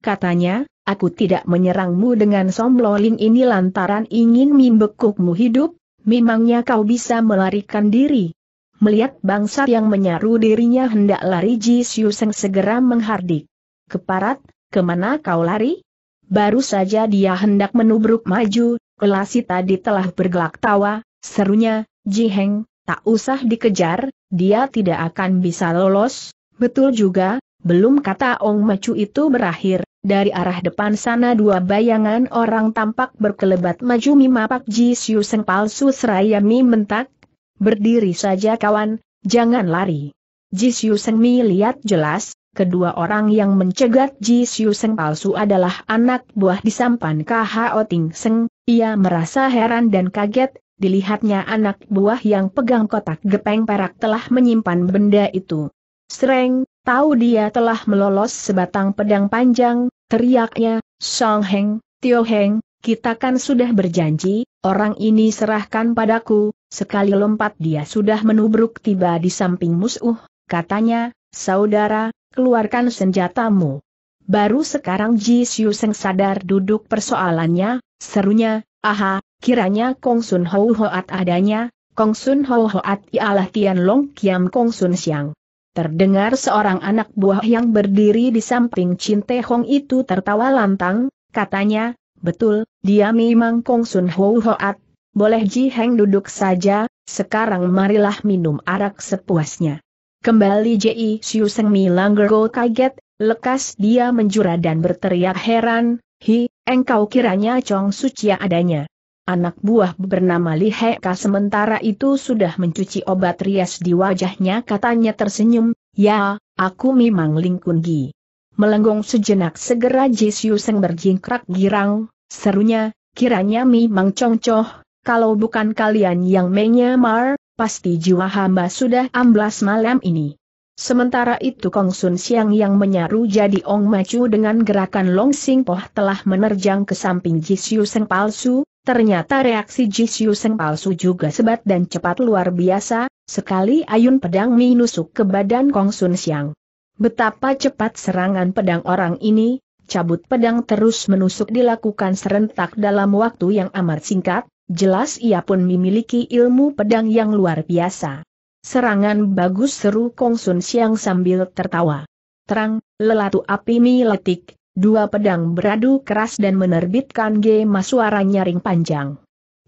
katanya, Aku tidak menyerangmu dengan somloling ini lantaran ingin membekukmu hidup, memangnya kau bisa melarikan diri. Melihat bangsa yang menyaru dirinya hendak lari Ji Siuseng segera menghardik. Keparat, kemana kau lari? Baru saja dia hendak menubruk maju, Kelasi tadi telah bergelak tawa, serunya, Ji Heng, tak usah dikejar, dia tidak akan bisa lolos, betul juga, belum kata Ong Macu itu berakhir, dari arah depan sana dua bayangan orang tampak berkelebat maju mimapak Ji Siu Seng palsu seraya mi mentak. Berdiri saja kawan, jangan lari. Ji Siu Seng mi lihat jelas, kedua orang yang mencegat Ji Siu Seng palsu adalah anak buah disampan KHO Ting Seng, ia merasa heran dan kaget, dilihatnya anak buah yang pegang kotak gepeng perak telah menyimpan benda itu. Sereng, tahu dia telah melolos sebatang pedang panjang, Teriaknya, Song Heng, Tio Heng, kita kan sudah berjanji, orang ini serahkan padaku, sekali lompat dia sudah menubruk tiba di samping musuh, katanya, saudara, keluarkan senjatamu. Baru sekarang Ji Siu Seng sadar duduk persoalannya, serunya, aha, kiranya Kong Sun Ho Hoat adanya, Kong Sun Ho Hoat ialah Tian Long Kiam Kong Sun Xiang. Terdengar seorang anak buah yang berdiri di samping Chin Te Hong itu tertawa lantang, katanya, betul, dia memang Kong Sun Ho Hoat, boleh Ji Heng duduk saja, sekarang marilah minum arak sepuasnya. Kembali Ji Siu Seng Mi Langgergo kaget, lekas dia menjura dan berteriak heran, hi, engkau kiranya Chong Sucia adanya. Anak buah bernama Li Heka sementara itu sudah mencuci obat rias di wajahnya katanya tersenyum, ya, aku memang Kun Gi. Melenggong sejenak segera Jisyu Seng berjingkrak girang, serunya, kiranya memang congcoh, kalau bukan kalian yang menyamar, pasti jiwa hamba sudah amblas malam ini. Sementara itu Kong Sun Siang yang menyaru jadi Ong Macu dengan gerakan Long Sing Poh telah menerjang ke samping Jisyu Seng palsu, Ternyata reaksi Jisyu Seng palsu juga sebat dan cepat luar biasa, sekali ayun pedang minusuk ke badan Kong Sun Siang. Betapa cepat serangan pedang orang ini, cabut pedang terus menusuk dilakukan serentak dalam waktu yang amat singkat, jelas ia pun memiliki ilmu pedang yang luar biasa. Serangan bagus seru Kong Sun Siang sambil tertawa. Terang, lelatu api miletik, Dua pedang beradu keras dan menerbitkan gema suara nyaring panjang.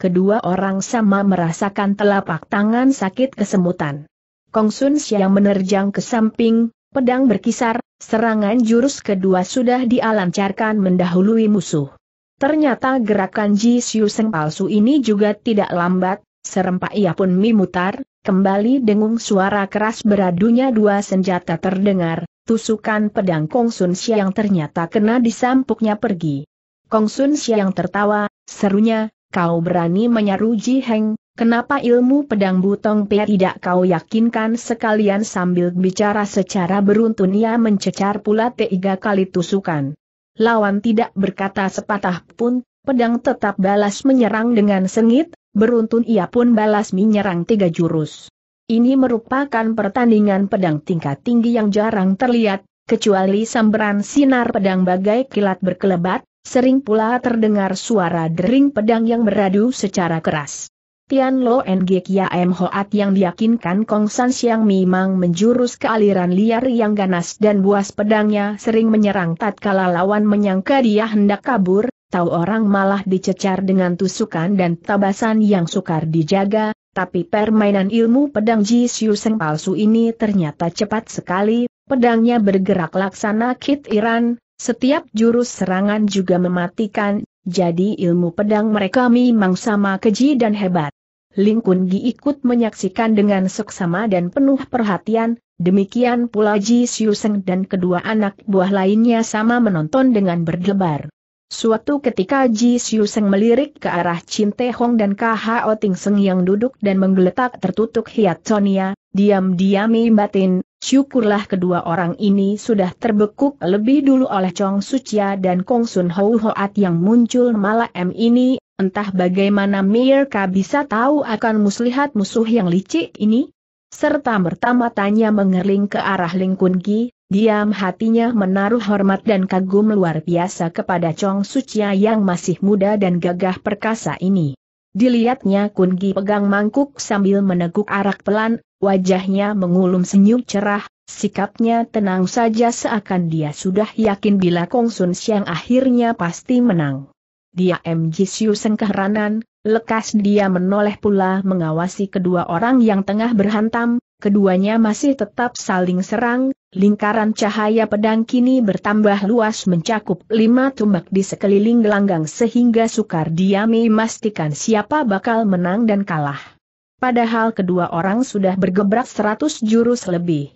Kedua orang sama merasakan telapak tangan sakit kesemutan. Kong Sun Xiang menerjang ke samping, pedang berkisar, serangan jurus kedua sudah dialancarkan mendahului musuh. Ternyata gerakan Ji Siu Seng palsu ini juga tidak lambat, serempak ia pun memutar, kembali dengung suara keras beradunya dua senjata terdengar, tusukan pedang Kong Sun Siang ternyata kena disampuknya pergi. Kong Sun Siang tertawa, serunya, kau berani menyeru Ji Heng, kenapa ilmu pedang Butong Pia tidak kau yakinkan sekalian sambil bicara secara beruntun ia mencecar pula tiga kali tusukan. Lawan tidak berkata sepatah pun, pedang tetap balas menyerang dengan sengit, beruntun ia pun balas menyerang tiga jurus. Ini merupakan pertandingan pedang tingkat tinggi yang jarang terlihat, kecuali sambaran sinar pedang bagai kilat berkelebat, sering pula terdengar suara dering pedang yang beradu secara keras. Tian Lo Ng ya M Hoat yang diyakinkan Kong San Siang memang menjurus ke aliran liar yang ganas dan buas pedangnya sering menyerang tatkala lawan menyangka dia hendak kabur, tahu orang malah dicecar dengan tusukan dan tabasan yang sukar dijaga, tapi permainan ilmu pedang Ji Seng palsu ini ternyata cepat sekali, pedangnya bergerak laksana Kit Iran, setiap jurus serangan juga mematikan, jadi ilmu pedang mereka memang sama keji dan hebat. Ling Kun Gi ikut menyaksikan dengan seksama dan penuh perhatian, demikian pula Ji Seng dan kedua anak buah lainnya sama menonton dengan berdebar. Suatu ketika Ji Siu Seng melirik ke arah Chin Te Hong dan KHO Ting Seng yang duduk dan menggeletak tertutup Hiat Sonia, ya. diam-diam batin, syukurlah kedua orang ini sudah terbekuk lebih dulu oleh Chong Sucia dan Kong Sun Ho Hoat yang muncul malah malam ini, entah bagaimana mereka bisa tahu akan muslihat musuh yang licik ini? Serta merta matanya mengerling ke arah Ling Kun Gi, Diam hatinya menaruh hormat dan kagum luar biasa kepada Chong Sucia yang masih muda dan gagah perkasa ini. Dilihatnya Kungi pegang mangkuk sambil meneguk arak pelan, wajahnya mengulum senyum cerah, sikapnya tenang saja seakan dia sudah yakin bila Kong Sun Siang akhirnya pasti menang. Dia MG Siu Sengkeranan, lekas dia menoleh pula mengawasi kedua orang yang tengah berhantam, keduanya masih tetap saling serang, lingkaran cahaya pedang kini bertambah luas mencakup lima tumbak di sekeliling gelanggang sehingga sukar diami memastikan siapa bakal menang dan kalah. Padahal kedua orang sudah bergebrak seratus jurus lebih.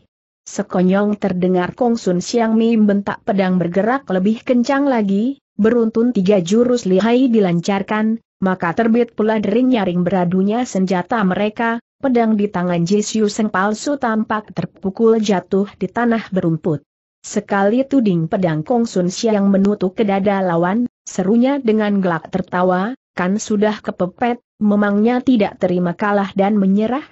Sekonyong terdengar Kong Sun Siang Mi bentak pedang bergerak lebih kencang lagi, beruntun tiga jurus lihai dilancarkan, maka terbit pula dering-nyaring beradunya senjata mereka, pedang di tangan Jisiu Seng palsu tampak terpukul jatuh di tanah berumput. Sekali tuding pedang Kong Sun yang menutup ke dada lawan, serunya dengan gelak tertawa, kan sudah kepepet, memangnya tidak terima kalah dan menyerah?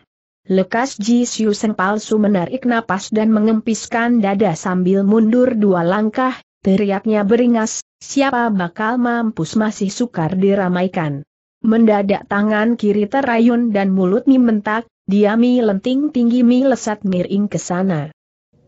Lekas Ji Siu Seng palsu menarik napas dan mengempiskan dada sambil mundur dua langkah, teriaknya beringas, siapa bakal mampus masih sukar diramaikan. Mendadak tangan kiri terayun dan mulut Mi mentak, dia Mi lenting tinggi Mi lesat miring ke sana.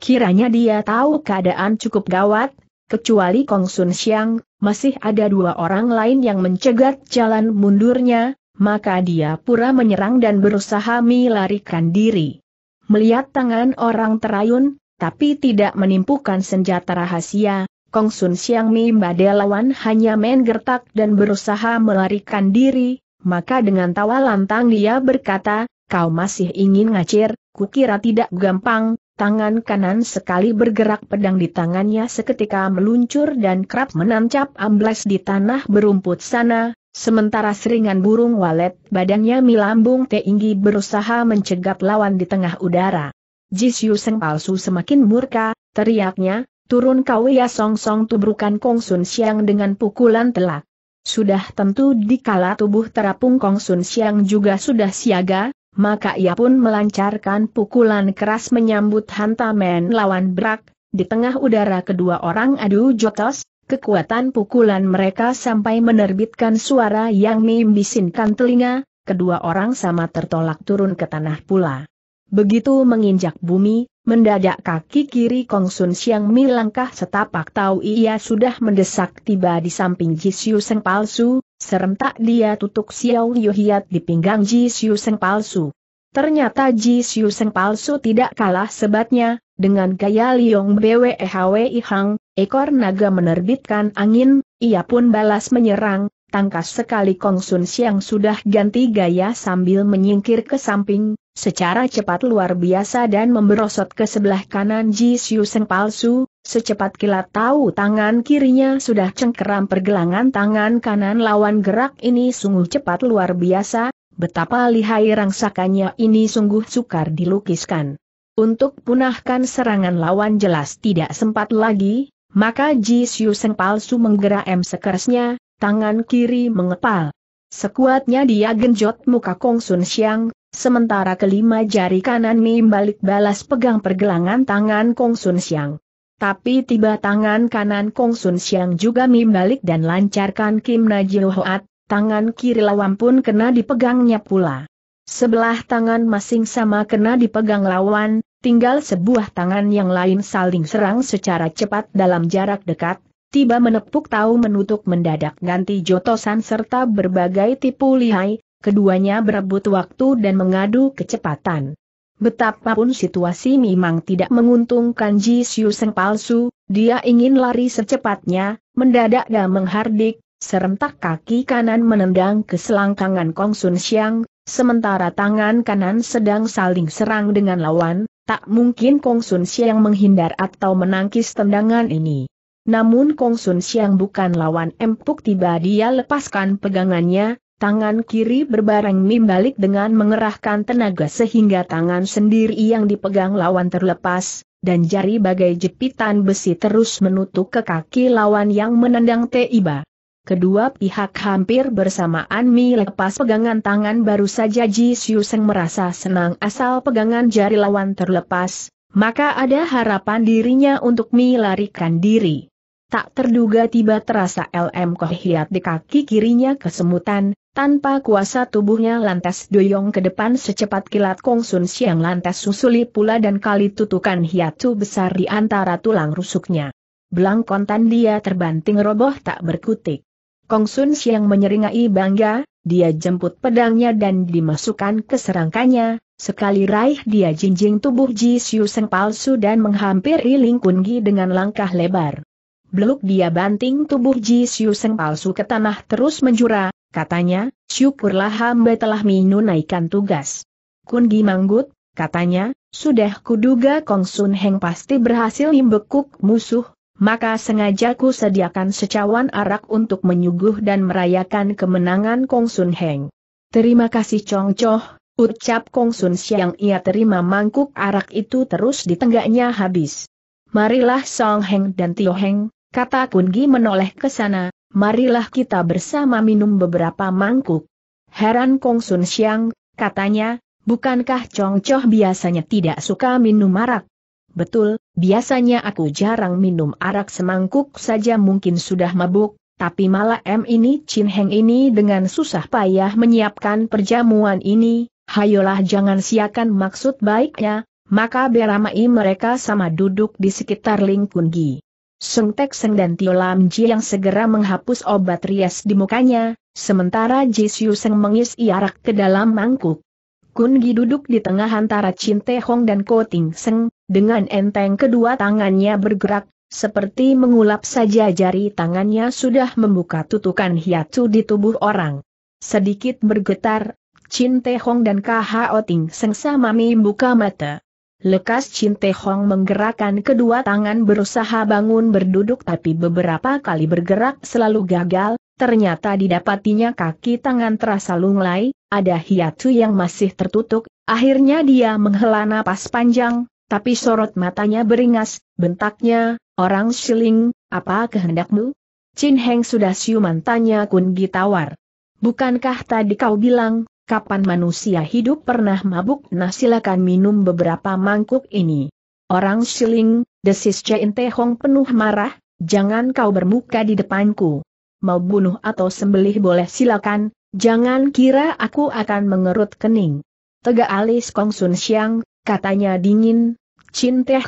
Kiranya dia tahu keadaan cukup gawat, kecuali Kong Sun Xiang, masih ada dua orang lain yang mencegat jalan mundurnya, maka dia pura menyerang dan berusaha Mi larikan diri. Melihat tangan orang terayun, tapi tidak menimpukan senjata rahasia, Kong Sun Siang Mimbade lawan hanya main gertak dan berusaha melarikan diri, maka dengan tawa lantang dia berkata, kau masih ingin ngacir, kukira tidak gampang, tangan kanan sekali bergerak pedang di tangannya seketika meluncur dan kerap menancap amblas di tanah berumput sana, sementara seringan burung walet badannya milambung tinggi berusaha mencegat lawan di tengah udara. Jisyu Seng palsu semakin murka, teriaknya, Turun kau ya song-song tubrukan Kong Sun Siang dengan pukulan telak. Sudah tentu dikala tubuh terapung Kong Sun Siang juga sudah siaga, maka ia pun melancarkan pukulan keras menyambut hantaman lawan berak, di tengah udara kedua orang adu jotos, kekuatan pukulan mereka sampai menerbitkan suara yang membisinkan telinga, kedua orang sama tertolak turun ke tanah pula. Begitu menginjak bumi, Mendadak kaki kiri Kong Sun Siang Mi langkah setapak tahu ia sudah mendesak tiba di samping Ji Siu Seng palsu, serentak dia tutup Xiao Liu Hiat di pinggang Ji Siu Seng palsu. Ternyata Ji Siu Seng palsu tidak kalah sebatnya, dengan gaya Liong Bwe Hwi Hang, ekor naga menerbitkan angin, ia pun balas menyerang, Tangkas sekali Kong Sun Siang sudah ganti gaya sambil menyingkir ke samping, secara cepat luar biasa dan memberosot ke sebelah kanan Ji Siu Seng palsu, secepat kilat tahu tangan kirinya sudah cengkeram pergelangan tangan kanan lawan gerak ini sungguh cepat luar biasa, betapa lihai rangsakannya ini sungguh sukar dilukiskan. Untuk punahkan serangan lawan jelas tidak sempat lagi, maka Ji Siu Seng palsu menggera M sekersnya, tangan kiri mengepal. Sekuatnya dia genjot muka Kong Sun Xiang, sementara kelima jari kanan mimbalik balik balas pegang pergelangan tangan Kong Sun Xiang. Tapi tiba tangan kanan Kong Sun Xiang juga mimbalik balik dan lancarkan Kim Najil Hoat, tangan kiri lawan pun kena dipegangnya pula. Sebelah tangan masing sama kena dipegang lawan, tinggal sebuah tangan yang lain saling serang secara cepat dalam jarak dekat, tiba menepuk tahu menutup mendadak ganti jotosan serta berbagai tipu lihai, keduanya berebut waktu dan mengadu kecepatan. Betapapun situasi memang tidak menguntungkan Ji Siu Seng palsu, dia ingin lari secepatnya, mendadak dan menghardik, serentak kaki kanan menendang ke selangkangan Kong Sun Xiang, sementara tangan kanan sedang saling serang dengan lawan, tak mungkin Kong Sun Xiang menghindar atau menangkis tendangan ini. Namun Kong Sun Siang bukan lawan empuk tiba dia lepaskan pegangannya, tangan kiri berbareng membalik dengan mengerahkan tenaga sehingga tangan sendiri yang dipegang lawan terlepas, dan jari bagai jepitan besi terus menutup ke kaki lawan yang menendang Tiba. Kedua pihak hampir bersamaan Mi lepas pegangan tangan baru saja Ji Siu Seng merasa senang asal pegangan jari lawan terlepas, maka ada harapan dirinya untuk Mi larikan diri. Tak terduga tiba terasa LM Kohiat di kaki kirinya kesemutan, tanpa kuasa tubuhnya lantas doyong ke depan secepat kilat Kong Sun Siang lantas susuli pula dan kali tutukan hiatu besar di antara tulang rusuknya. Belang kontan dia terbanting roboh tak berkutik. Kong Sun Siang menyeringai bangga, dia jemput pedangnya dan dimasukkan ke serangkanya, sekali raih dia jinjing tubuh Ji Siu Seng palsu dan menghampiri Ling Kun Gi dengan langkah lebar. Beluk dia banting tubuh Ji Siu Seng palsu ke tanah terus menjura, katanya, syukurlah hamba telah menunaikan tugas. Kun Gi Manggut, katanya, sudah kuduga Kong Sun Heng pasti berhasil membekuk musuh, maka sengaja ku sediakan secawan arak untuk menyuguh dan merayakan kemenangan Kong Sun Heng. Terima kasih Chong Choh, ucap Kong Sun Siang ia terima mangkuk arak itu terus ditenggaknya habis. Marilah Song Heng dan Tio Heng, Kata Kungi menoleh ke sana, marilah kita bersama minum beberapa mangkuk. Heran Kong Sun Xiang, katanya, bukankah Chong Choh biasanya tidak suka minum arak? Betul, biasanya aku jarang minum arak semangkuk saja mungkin sudah mabuk, tapi malah M ini Chin Heng ini dengan susah payah menyiapkan perjamuan ini, hayolah jangan siakan maksud baiknya, maka beramai mereka sama duduk di sekitar Ling Kungi. Seng Tek Seng dan Tio Lam Ji yang segera menghapus obat rias di mukanya, sementara Ji Siu Seng mengis iarak ke dalam mangkuk. Kun Gi duduk di tengah antara Chin Te Hong dan Ko Ting Seng, dengan enteng kedua tangannya bergerak, seperti mengulap saja jari tangannya sudah membuka tutukan hiatu di tubuh orang. Sedikit bergetar, Chin Te Hong dan KHO Ting Seng sama membuka mata. Lekas Chin Hong menggerakkan kedua tangan berusaha bangun berduduk tapi beberapa kali bergerak selalu gagal, ternyata didapatinya kaki tangan terasa lunglai, ada hiatu yang masih tertutup, akhirnya dia menghela napas panjang, tapi sorot matanya beringas, bentaknya, orang siling, apa kehendakmu? Chin Heng sudah siuman tanya Kun Gitawar. Bukankah tadi kau bilang, kapan manusia hidup pernah mabuk? Nah silakan minum beberapa mangkuk ini. Orang siling, desis Chen Hong penuh marah, jangan kau bermuka di depanku. Mau bunuh atau sembelih boleh silakan, jangan kira aku akan mengerut kening. Tegak alis Kong Sun Siang, katanya dingin, Chin Te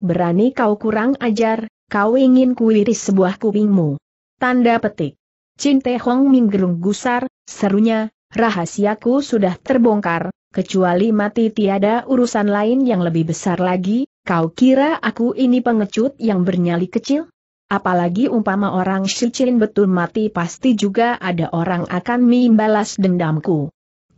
berani kau kurang ajar, kau ingin kuiris sebuah kupingmu. Tanda petik. Chin Te minggerung gusar, serunya, rahasiaku sudah terbongkar, kecuali mati tiada urusan lain yang lebih besar lagi, kau kira aku ini pengecut yang bernyali kecil? Apalagi umpama orang Shichin betul mati pasti juga ada orang akan membalas dendamku.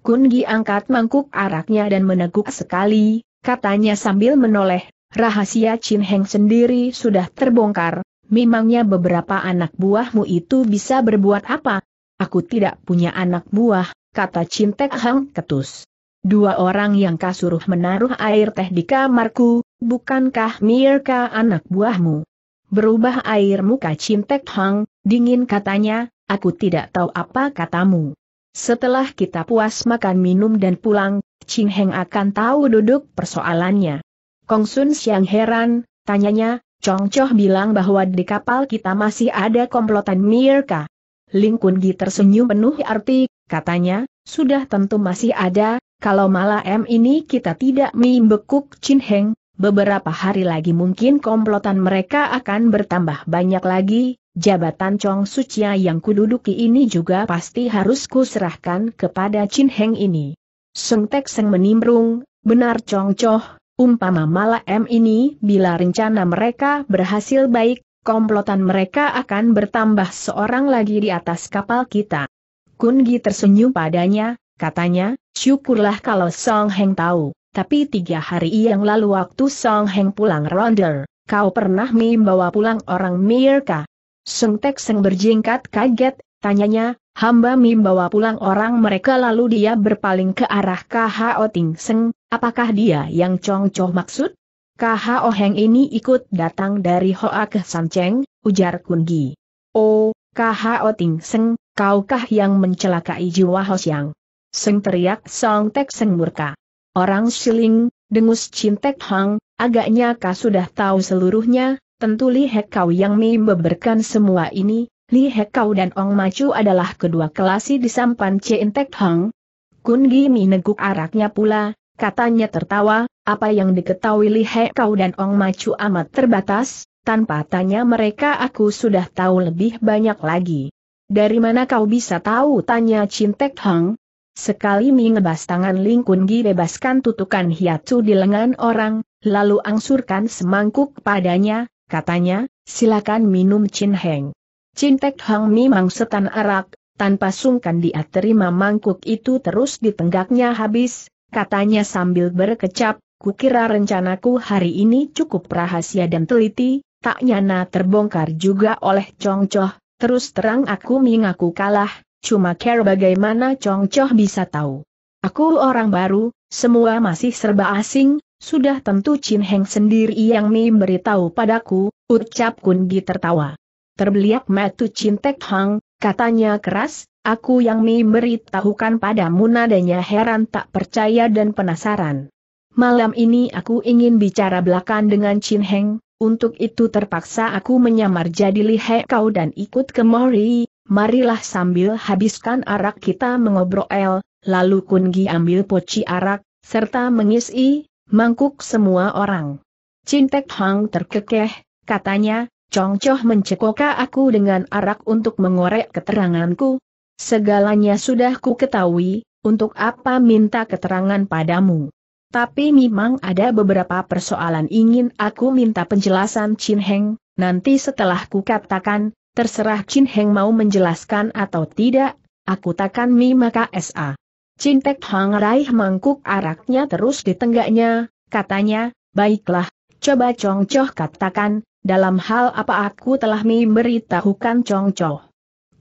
Gi angkat mangkuk araknya dan meneguk sekali, katanya sambil menoleh, rahasia Chin Heng sendiri sudah terbongkar, memangnya beberapa anak buahmu itu bisa berbuat apa? Aku tidak punya anak buah, kata Cintek Hang Ketus. Dua orang yang kasuruh menaruh air teh di kamarku, bukankah Mirka anak buahmu? Berubah air muka Cintek Hang, dingin katanya, aku tidak tahu apa katamu. Setelah kita puas makan minum dan pulang, Ching Heng akan tahu duduk persoalannya. Kong Sun Siang heran, tanyanya, Chong Choh bilang bahwa di kapal kita masih ada komplotan Mirka. Ling Kun Gi tersenyum penuh arti, katanya, sudah tentu masih ada, kalau malam ini kita tidak membekuk Chin Heng, beberapa hari lagi mungkin komplotan mereka akan bertambah banyak lagi, jabatan Chong Sucia yang kududuki ini juga pasti harus kuserahkan kepada Chin Heng ini. Seng Tek Seng menimbrung, benar Chong Choh, umpama malam ini bila rencana mereka berhasil baik, komplotan mereka akan bertambah seorang lagi di atas kapal kita. Kun Gi tersenyum padanya, katanya, syukurlah kalau Song Heng tahu, tapi tiga hari yang lalu waktu Song Heng pulang ronder, kau pernah membawa pulang orang Mirka. Seng Tek Seng berjingkat kaget, tanyanya, hamba membawa pulang orang mereka lalu dia berpaling ke arah KHO Ting Seng, apakah dia yang Chong Choh maksud? KHO Heng ini ikut datang dari Hoa ke Sancheng, ujar Kun Gi. Oh, KHO Ting Seng, kaukah yang mencelakai jiwa Hosyang? Seng teriak Song Tek Seng murka. Orang siling, dengus Cintek Hang, agaknya kau sudah tahu seluruhnya, tentu Li Kau yang membeberkan semua ini, Li Kau dan Ong Macu adalah kedua kelasi di sampan Cintek Hang. Kun Gimi neguk araknya pula, katanya tertawa, apa yang diketahui Li Kau dan Ong Macu amat terbatas, tanpa tanya mereka aku sudah tahu lebih banyak lagi. Dari mana kau bisa tahu? Tanya Cintek Hang. Sekali mengebas tangan Ling Kun Gi bebaskan tutukan hiatsu di lengan orang, lalu angsurkan semangkuk padanya, katanya, silakan minum Chin Heng. Chin Tek Hang memang setan arak, tanpa sungkan dia terima mangkuk itu terus ditenggaknya habis, katanya sambil berkecap, kukira rencanaku hari ini cukup rahasia dan teliti, tak nyana terbongkar juga oleh Chong Choh, Terus terang aku mengaku kalah, cuma care bagaimana Chong Choh bisa tahu. Aku orang baru, semua masih serba asing, sudah tentu Chin Heng sendiri yang memberitahu padaku, ucap Kun Gi tertawa. Terbeliak metu Chin Tek Hang, katanya keras, aku yang memberitahukan padamu nadanya heran tak percaya dan penasaran. Malam ini aku ingin bicara belakang dengan Chin Heng, untuk itu terpaksa aku menyamar jadi lihe kau dan ikut ke Mori, marilah sambil habiskan arak kita mengobrol, lalu Kungi ambil poci arak, serta mengisi, mangkuk semua orang. Cintek Hang terkekeh, katanya, Chong Choh mencekoka aku dengan arak untuk mengorek keteranganku. Segalanya sudah ku ketahui, untuk apa minta keterangan padamu? Tapi memang ada beberapa persoalan ingin aku minta penjelasan Chin Heng, nanti setelah ku katakan, terserah Chin Heng mau menjelaskan atau tidak, aku takkan mi maka SA. Chin Tek Hang raih mangkuk araknya terus di tenggaknya, katanya, baiklah, coba Chong Choh katakan, dalam hal apa aku telah memberitahukan Chong Choh.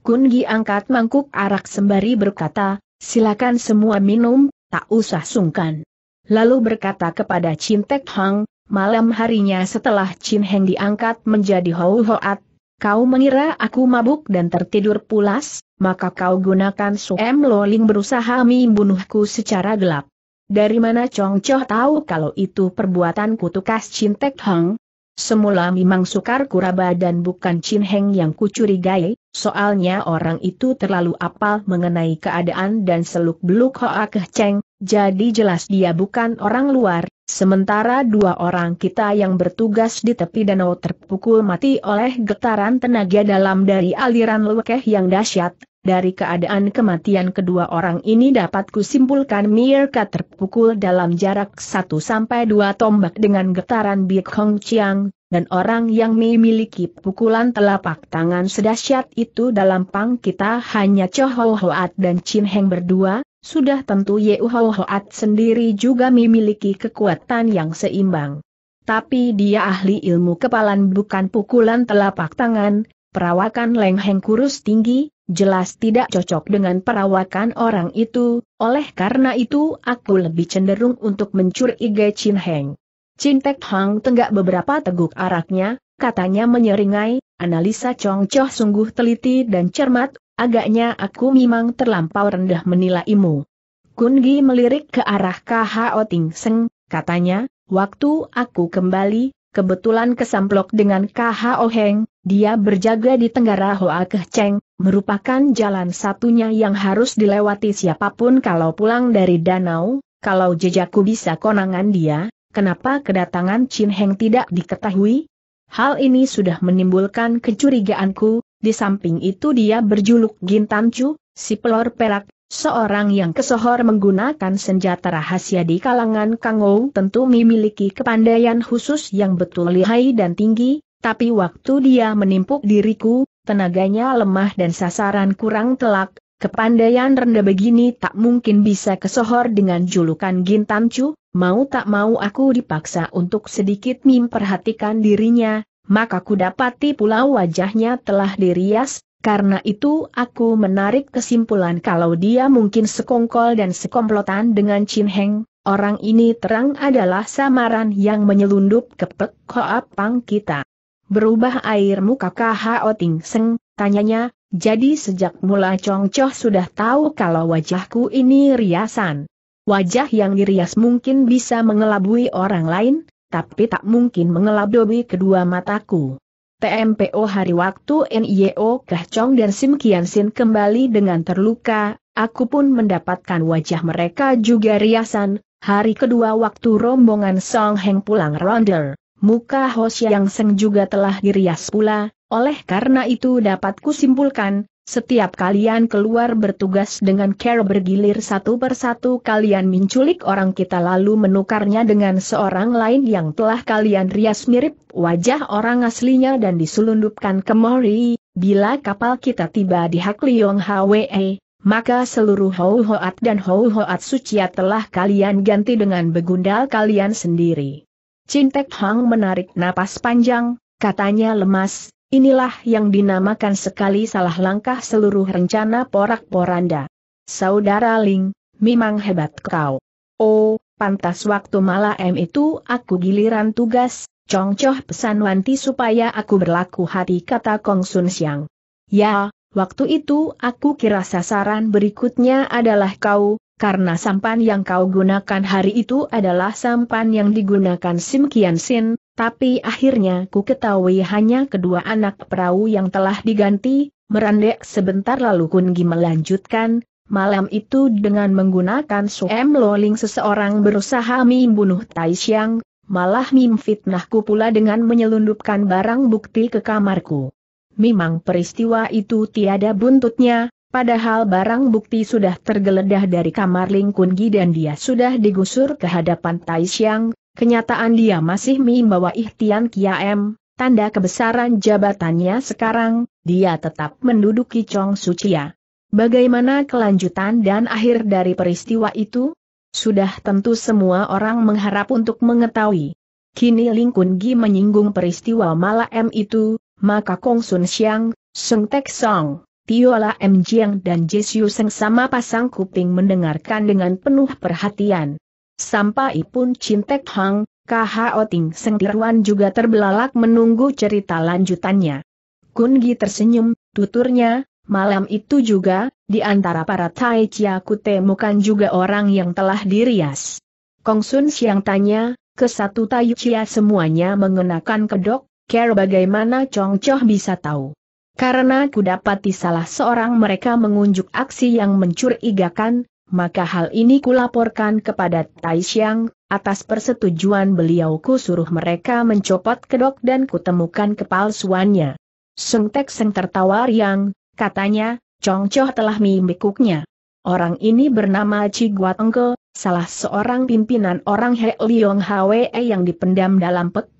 Kun Gi angkat mangkuk arak sembari berkata, silakan semua minum, tak usah sungkan lalu berkata kepada Chin Tek Hang, malam harinya setelah Chin Heng diangkat menjadi Hou Hoat, kau mengira aku mabuk dan tertidur pulas, maka kau gunakan Su Lo Ling berusaha membunuhku secara gelap. Dari mana Chong Choh tahu kalau itu perbuatan kutukas Chin Tek Hang? Semula memang sukar kuraba dan bukan Chin Heng yang kucurigai, soalnya orang itu terlalu apal mengenai keadaan dan seluk-beluk Hoa Keh Cheng, jadi jelas dia bukan orang luar, sementara dua orang kita yang bertugas di tepi danau terpukul mati oleh getaran tenaga dalam dari aliran lekeh yang dahsyat. Dari keadaan kematian kedua orang ini dapat kusimpulkan Mirka terpukul dalam jarak 1-2 tombak dengan getaran Biek Hong Chiang, dan orang yang memiliki pukulan telapak tangan sedahsyat itu dalam pang kita hanya Cho Ho Hoat dan Chin Heng berdua, sudah tentu Ye Ho Hoat sendiri juga memiliki kekuatan yang seimbang. Tapi dia ahli ilmu kepalan bukan pukulan telapak tangan, perawakan Leng Heng kurus tinggi, jelas tidak cocok dengan perawakan orang itu, oleh karena itu aku lebih cenderung untuk mencurigai Chin Heng. Cintek Hang tenggak beberapa teguk araknya, katanya menyeringai, analisa Chong Choh sungguh teliti dan cermat, agaknya aku memang terlampau rendah menilaimu. Kun Gi melirik ke arah KHO Ting Seng, katanya, waktu aku kembali, kebetulan kesamplok dengan KHO Heng, dia berjaga di Tenggara Hoa Keh Cheng, merupakan jalan satunya yang harus dilewati siapapun kalau pulang dari danau, kalau jejakku bisa konangan dia, kenapa kedatangan Chin Heng tidak diketahui? Hal ini sudah menimbulkan kecurigaanku, di samping itu dia berjuluk Gintan Chu, si pelor perak, seorang yang kesohor menggunakan senjata rahasia di kalangan Kang tentu memiliki kepandaian khusus yang betul lihai dan tinggi, tapi waktu dia menimpuk diriku, tenaganya lemah dan sasaran kurang telak, kepandaian rendah begini tak mungkin bisa kesohor dengan julukan Gintan Chu, mau tak mau aku dipaksa untuk sedikit memperhatikan dirinya, maka ku dapati pula wajahnya telah dirias, karena itu aku menarik kesimpulan kalau dia mungkin sekongkol dan sekomplotan dengan Chin Heng, orang ini terang adalah samaran yang menyelundup ke Pek Hoa kita. Berubah air muka KHO Ting Seng, tanyanya, jadi sejak mula Chong Choh sudah tahu kalau wajahku ini riasan. Wajah yang dirias mungkin bisa mengelabui orang lain, tapi tak mungkin mengelabui kedua mataku. TMPO hari waktu NIO Kahcong dan Sim Kian Sin kembali dengan terluka, aku pun mendapatkan wajah mereka juga riasan, hari kedua waktu rombongan Song Heng pulang ronder. Muka Ho Yang Seng juga telah dirias pula, oleh karena itu dapat kusimpulkan, setiap kalian keluar bertugas dengan care bergilir satu persatu kalian menculik orang kita lalu menukarnya dengan seorang lain yang telah kalian rias mirip wajah orang aslinya dan diselundupkan ke Mori. Bila kapal kita tiba di Hakliong Hwe, maka seluruh Hou Hoat dan Hou Hoat Suciat telah kalian ganti dengan begundal kalian sendiri. Cintek Hang menarik napas panjang, katanya lemas, Inilah yang dinamakan sekali salah langkah seluruh rencana porak-poranda. Saudara Ling, memang hebat kau. Oh, pantas waktu malam itu aku giliran tugas, congcoh pesan Wanti supaya aku berlaku hati kata Kong Sun Siang. Ya, waktu itu aku kira sasaran berikutnya adalah kau, karena sampan yang kau gunakan hari itu adalah sampan yang digunakan Sim Kian Sin, tapi akhirnya ku ketahui hanya kedua anak perahu yang telah diganti, merandek sebentar lalu Gi melanjutkan, Malam itu dengan menggunakan Suem Loling seseorang berusaha membunuh Tai Xiang, malah Mim fitnahku pula dengan menyelundupkan barang bukti ke kamarku. Memang peristiwa itu tiada buntutnya, Padahal barang bukti sudah tergeledah dari kamar Ling Gi dan dia sudah digusur ke hadapan Tai Xiang, kenyataan dia masih membawa Kia M, tanda kebesaran jabatannya sekarang, dia tetap menduduki Chong Sucia. Bagaimana kelanjutan dan akhir dari peristiwa itu? Sudah tentu semua orang mengharap untuk mengetahui. Kini Ling Kun Gi menyinggung peristiwa malam itu, maka Kong Sun Xiang, Seng Tek Song, Tiola M. Jiang dan Jisyu Seng sama pasang kuping mendengarkan dengan penuh perhatian. Sampai pun Cintek Hang, KHO Ting Seng Tiruan juga terbelalak menunggu cerita lanjutannya. Kun Gi tersenyum, tuturnya, malam itu juga, di antara para Tai Chia kutemukan juga orang yang telah dirias. Kong Sun Siang tanya, ke satu Tai Chia semuanya mengenakan kedok, care bagaimana Chong Choh bisa tahu. Karena kudapati salah seorang mereka mengunjuk aksi yang mencurigakan, maka hal ini kulaporkan kepada Taishiang, atas persetujuan beliau ku suruh mereka mencopot kedok dan kutemukan kepalsuannya. Sung Tek Seng tertawa riang, katanya, Chong Choh telah mimikuknya. Orang ini bernama Chi Guat Engke, salah seorang pimpinan orang He Liong Hwe yang dipendam dalam pek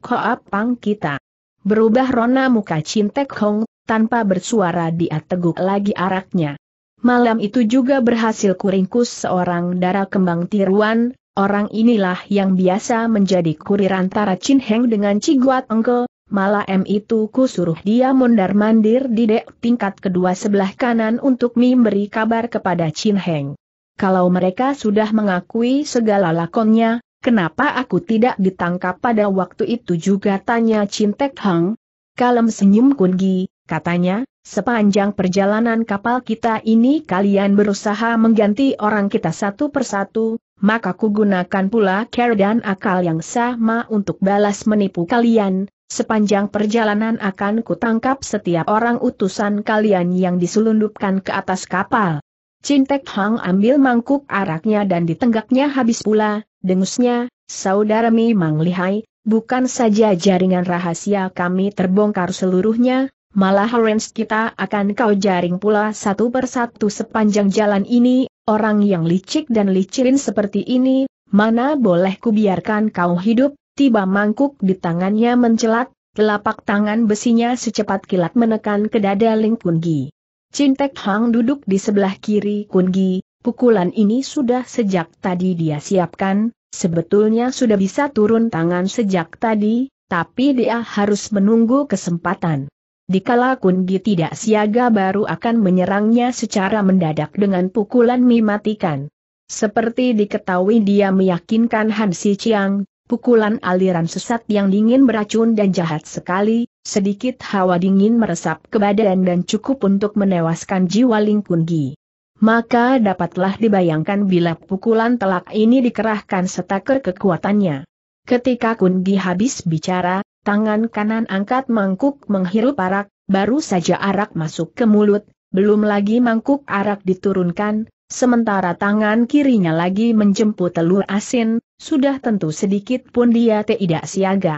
pang kita. Berubah rona muka Tek Hong, tanpa bersuara dia teguk lagi araknya. Malam itu juga berhasil kuringkus seorang darah kembang tiruan, orang inilah yang biasa menjadi kurir antara Chin Heng dengan Ciguat Engke, malah M itu kusuruh dia mondar-mandir di dek tingkat kedua sebelah kanan untuk memberi kabar kepada Chin Heng. Kalau mereka sudah mengakui segala lakonnya, kenapa aku tidak ditangkap pada waktu itu juga tanya Chin Tek Hang? Kalem senyum Gi, Katanya, sepanjang perjalanan kapal kita ini kalian berusaha mengganti orang kita satu persatu, maka kugunakan pula care dan akal yang sama untuk balas menipu kalian, sepanjang perjalanan akan kutangkap setiap orang utusan kalian yang diselundupkan ke atas kapal. Cintek Hang ambil mangkuk araknya dan ditenggaknya habis pula, dengusnya, saudara Mi Mang Lihai, bukan saja jaringan rahasia kami terbongkar seluruhnya, malah Rens kita akan kau jaring pula satu persatu sepanjang jalan ini, orang yang licik dan licirin seperti ini, mana boleh kubiarkan kau hidup, tiba mangkuk di tangannya mencelat, telapak tangan besinya secepat kilat menekan ke dada Ling Kungi. Cintek Hang duduk di sebelah kiri Kungi, pukulan ini sudah sejak tadi dia siapkan, sebetulnya sudah bisa turun tangan sejak tadi, tapi dia harus menunggu kesempatan. Dikala Kunggi tidak siaga baru akan menyerangnya secara mendadak dengan pukulan mematikan. Seperti diketahui dia meyakinkan Han Si Chiang, pukulan aliran sesat yang dingin beracun dan jahat sekali, sedikit hawa dingin meresap ke badan dan cukup untuk menewaskan jiwa Ling Kungi. Maka dapatlah dibayangkan bila pukulan telak ini dikerahkan setaker kekuatannya. Ketika Kunggi habis bicara, tangan kanan angkat mangkuk menghirup arak, baru saja arak masuk ke mulut, belum lagi mangkuk arak diturunkan, sementara tangan kirinya lagi menjemput telur asin, sudah tentu sedikit pun dia tidak siaga.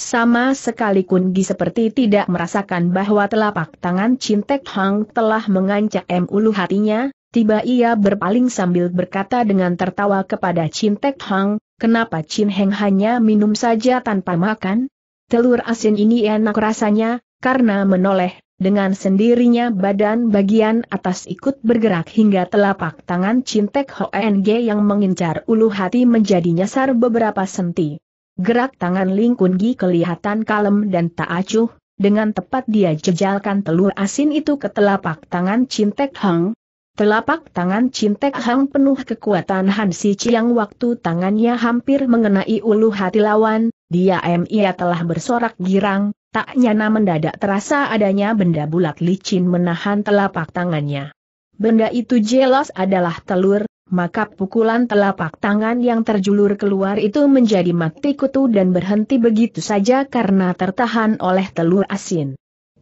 Sama sekali Kungi seperti tidak merasakan bahwa telapak tangan Cintek Hang telah mengancam ulu hatinya, tiba ia berpaling sambil berkata dengan tertawa kepada Cintek Hang, kenapa Chin Heng hanya minum saja tanpa makan? Telur asin ini enak rasanya, karena menoleh, dengan sendirinya badan bagian atas ikut bergerak hingga telapak tangan Cintek Hoeng yang mengincar ulu hati menjadi nyasar beberapa senti. Gerak tangan Lingkungi kelihatan kalem dan tak acuh, dengan tepat dia jejalkan telur asin itu ke telapak tangan Cintek Hang, Telapak tangan Cintek Hang penuh kekuatan Hansi Chiang waktu tangannya hampir mengenai ulu hati lawan, dia ia telah bersorak girang, tak nyana mendadak terasa adanya benda bulat licin menahan telapak tangannya. Benda itu jelas adalah telur, maka pukulan telapak tangan yang terjulur keluar itu menjadi mati kutu dan berhenti begitu saja karena tertahan oleh telur asin.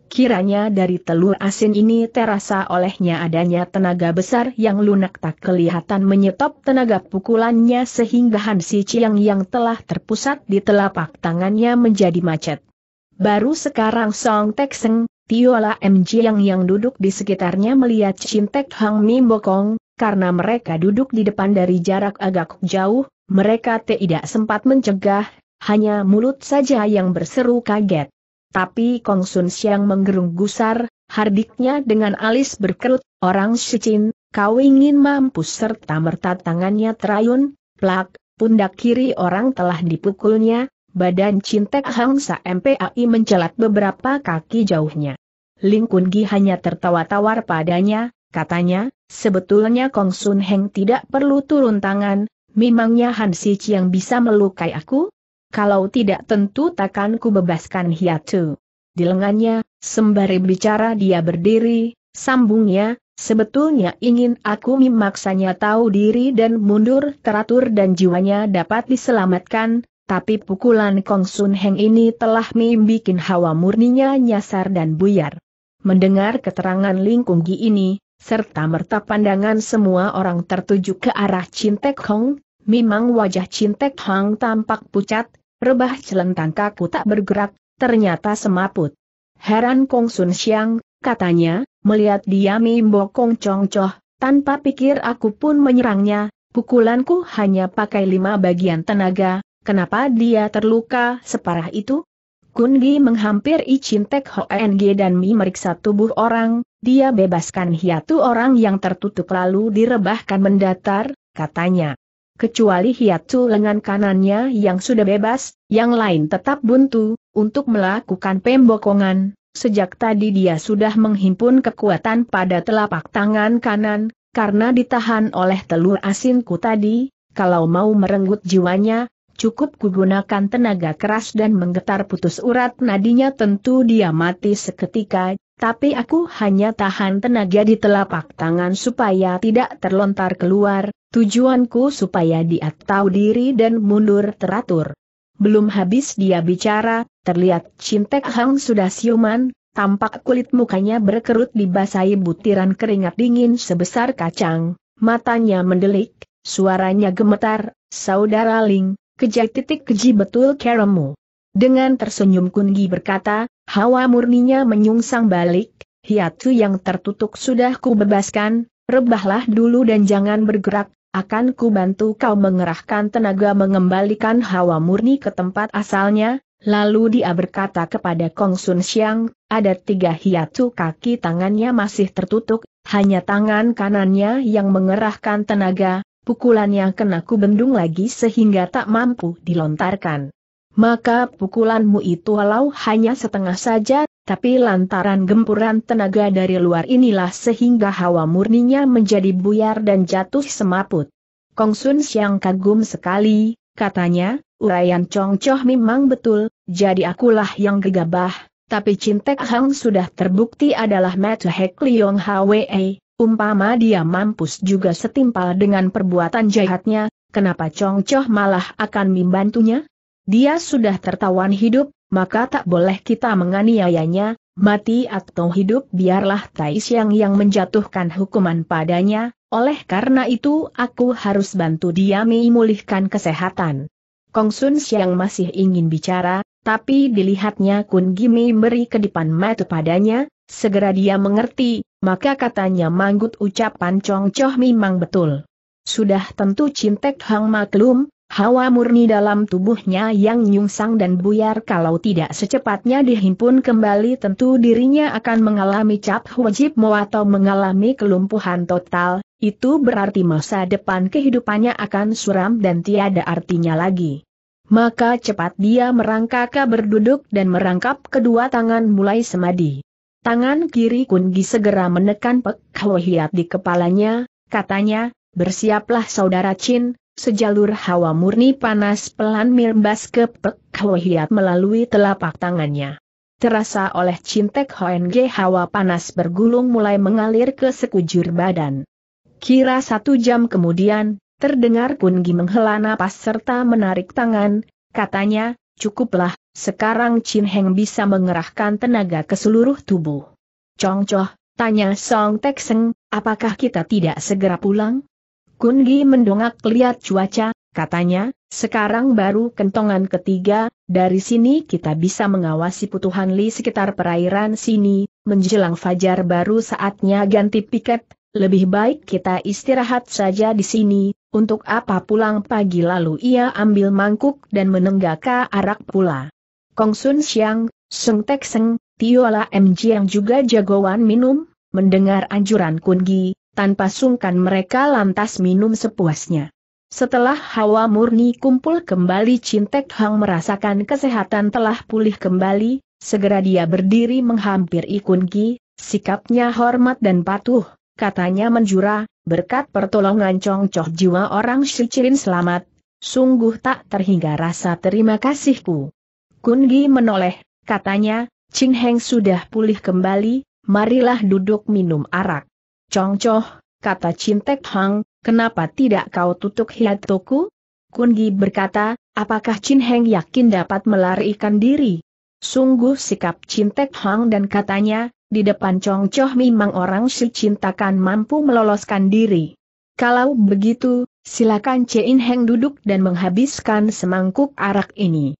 Kiranya dari telur asin ini terasa olehnya adanya tenaga besar yang lunak tak kelihatan menyetop tenaga pukulannya sehingga Hansi Chiang yang telah terpusat di telapak tangannya menjadi macet. Baru sekarang Song Tek Seng, Tiola M. Jiang yang duduk di sekitarnya melihat Chin Tek Hang Mim Bokong, karena mereka duduk di depan dari jarak agak jauh, mereka tidak sempat mencegah, hanya mulut saja yang berseru kaget. Tapi Kong Sun Siang menggerung gusar, hardiknya dengan alis berkerut, orang sucin, kau ingin mampus serta merta tangannya terayun, plak, pundak kiri orang telah dipukulnya, badan cintek Hangsa MPAI mencelat beberapa kaki jauhnya. Ling Kun Gi hanya tertawa tawar padanya, katanya, sebetulnya Kong Sun Heng tidak perlu turun tangan, memangnya Han Si Chiang bisa melukai aku? kalau tidak tentu takkan ku bebaskan hiatu. Di lengannya, sembari bicara dia berdiri, sambungnya, sebetulnya ingin aku memaksanya tahu diri dan mundur teratur dan jiwanya dapat diselamatkan, tapi pukulan Kong Sun Heng ini telah membuat hawa murninya nyasar dan buyar. Mendengar keterangan lingkunggi Gi ini, serta merta pandangan semua orang tertuju ke arah Cintek Hong, memang wajah Cintek Hong tampak pucat, rebah celentang kaku tak bergerak, ternyata semaput. Heran Kong Sun Siang, katanya, melihat dia Mimbo Kong Chong Choh, tanpa pikir aku pun menyerangnya, pukulanku hanya pakai lima bagian tenaga, kenapa dia terluka separah itu? Kun Gi menghampiri Chin Tek dan Mi meriksa tubuh orang, dia bebaskan hiatu orang yang tertutup lalu direbahkan mendatar, katanya kecuali hiatu lengan kanannya yang sudah bebas, yang lain tetap buntu, untuk melakukan pembokongan. Sejak tadi dia sudah menghimpun kekuatan pada telapak tangan kanan, karena ditahan oleh telur asinku tadi, kalau mau merenggut jiwanya, cukup kugunakan tenaga keras dan menggetar putus urat nadinya tentu dia mati seketika, tapi aku hanya tahan tenaga di telapak tangan supaya tidak terlontar keluar, tujuanku supaya dia tahu diri dan mundur teratur. Belum habis dia bicara, terlihat Cintek Hang sudah siuman, tampak kulit mukanya berkerut dibasahi butiran keringat dingin sebesar kacang, matanya mendelik, suaranya gemetar, saudara Ling, kejai titik keji betul keremu. Dengan tersenyum Kungi berkata, Hawa murninya menyungsang balik, hiatu yang tertutup sudah kubebaskan. rebahlah dulu dan jangan bergerak, akan kubantu kau mengerahkan tenaga mengembalikan hawa murni ke tempat asalnya, lalu dia berkata kepada Kong Sun Xiang, ada tiga hiatu kaki tangannya masih tertutup, hanya tangan kanannya yang mengerahkan tenaga, pukulannya kena kubendung lagi sehingga tak mampu dilontarkan maka pukulanmu itu walau hanya setengah saja, tapi lantaran gempuran tenaga dari luar inilah sehingga hawa murninya menjadi buyar dan jatuh semaput. Sun Siang kagum sekali, katanya, uraian Chong Choh memang betul, jadi akulah yang gegabah, tapi Cintek Hang sudah terbukti adalah Matthew Hek Liong Hwe, umpama dia mampus juga setimpal dengan perbuatan jahatnya, kenapa Chong Choh malah akan membantunya? Dia sudah tertawan hidup, maka tak boleh kita menganiayanya, mati atau hidup biarlah Tai Siang yang menjatuhkan hukuman padanya, oleh karena itu aku harus bantu dia memulihkan kesehatan. Kong Sun Siang masih ingin bicara, tapi dilihatnya Kun Gimi beri kedipan mata padanya, segera dia mengerti, maka katanya manggut ucapan Chong Choh memang betul. Sudah tentu Cintek Hang maklum, hawa murni dalam tubuhnya yang nyungsang dan buyar kalau tidak secepatnya dihimpun kembali tentu dirinya akan mengalami cap wajib mau atau mengalami kelumpuhan total, itu berarti masa depan kehidupannya akan suram dan tiada artinya lagi. Maka cepat dia merangkak berduduk dan merangkap kedua tangan mulai semadi. Tangan kiri Kungi segera menekan Pek di kepalanya, katanya, bersiaplah saudara Chin, Sejalur hawa murni panas pelan mirbas ke Pek Hiat melalui telapak tangannya. Terasa oleh Cintek Hoeng hawa panas bergulung mulai mengalir ke sekujur badan. Kira satu jam kemudian, terdengar Kun menghela napas serta menarik tangan, katanya, cukuplah, sekarang Chin Heng bisa mengerahkan tenaga ke seluruh tubuh. Congcoh, tanya Song Tek Seng, apakah kita tidak segera pulang? Kungi mendongak lihat cuaca, katanya, sekarang baru kentongan ketiga, dari sini kita bisa mengawasi putuhan Li sekitar perairan sini, menjelang fajar baru saatnya ganti piket, lebih baik kita istirahat saja di sini, untuk apa pulang pagi lalu ia ambil mangkuk dan menenggak arak pula. Kong Sun Siang, Sung Tek Seng, Tiola M. Jiang juga jagoan minum, mendengar anjuran Kungi, tanpa sungkan mereka lantas minum sepuasnya. Setelah hawa murni kumpul kembali Cintek Hang merasakan kesehatan telah pulih kembali, segera dia berdiri menghampir Ikun Ki, sikapnya hormat dan patuh, katanya menjura, berkat pertolongan Chong Choh jiwa orang Shichirin selamat, sungguh tak terhingga rasa terima kasihku. Kun Gi menoleh, katanya, Ching Heng sudah pulih kembali, marilah duduk minum arak. Chong Choh, kata Cintek Hang, kenapa tidak kau tutup hiatoku? Gi berkata, apakah Chin Heng yakin dapat melarikan diri? Sungguh sikap Cintek Hang dan katanya, di depan Chong Choh memang orang si cintakan mampu meloloskan diri. Kalau begitu, silakan Chin Heng duduk dan menghabiskan semangkuk arak ini.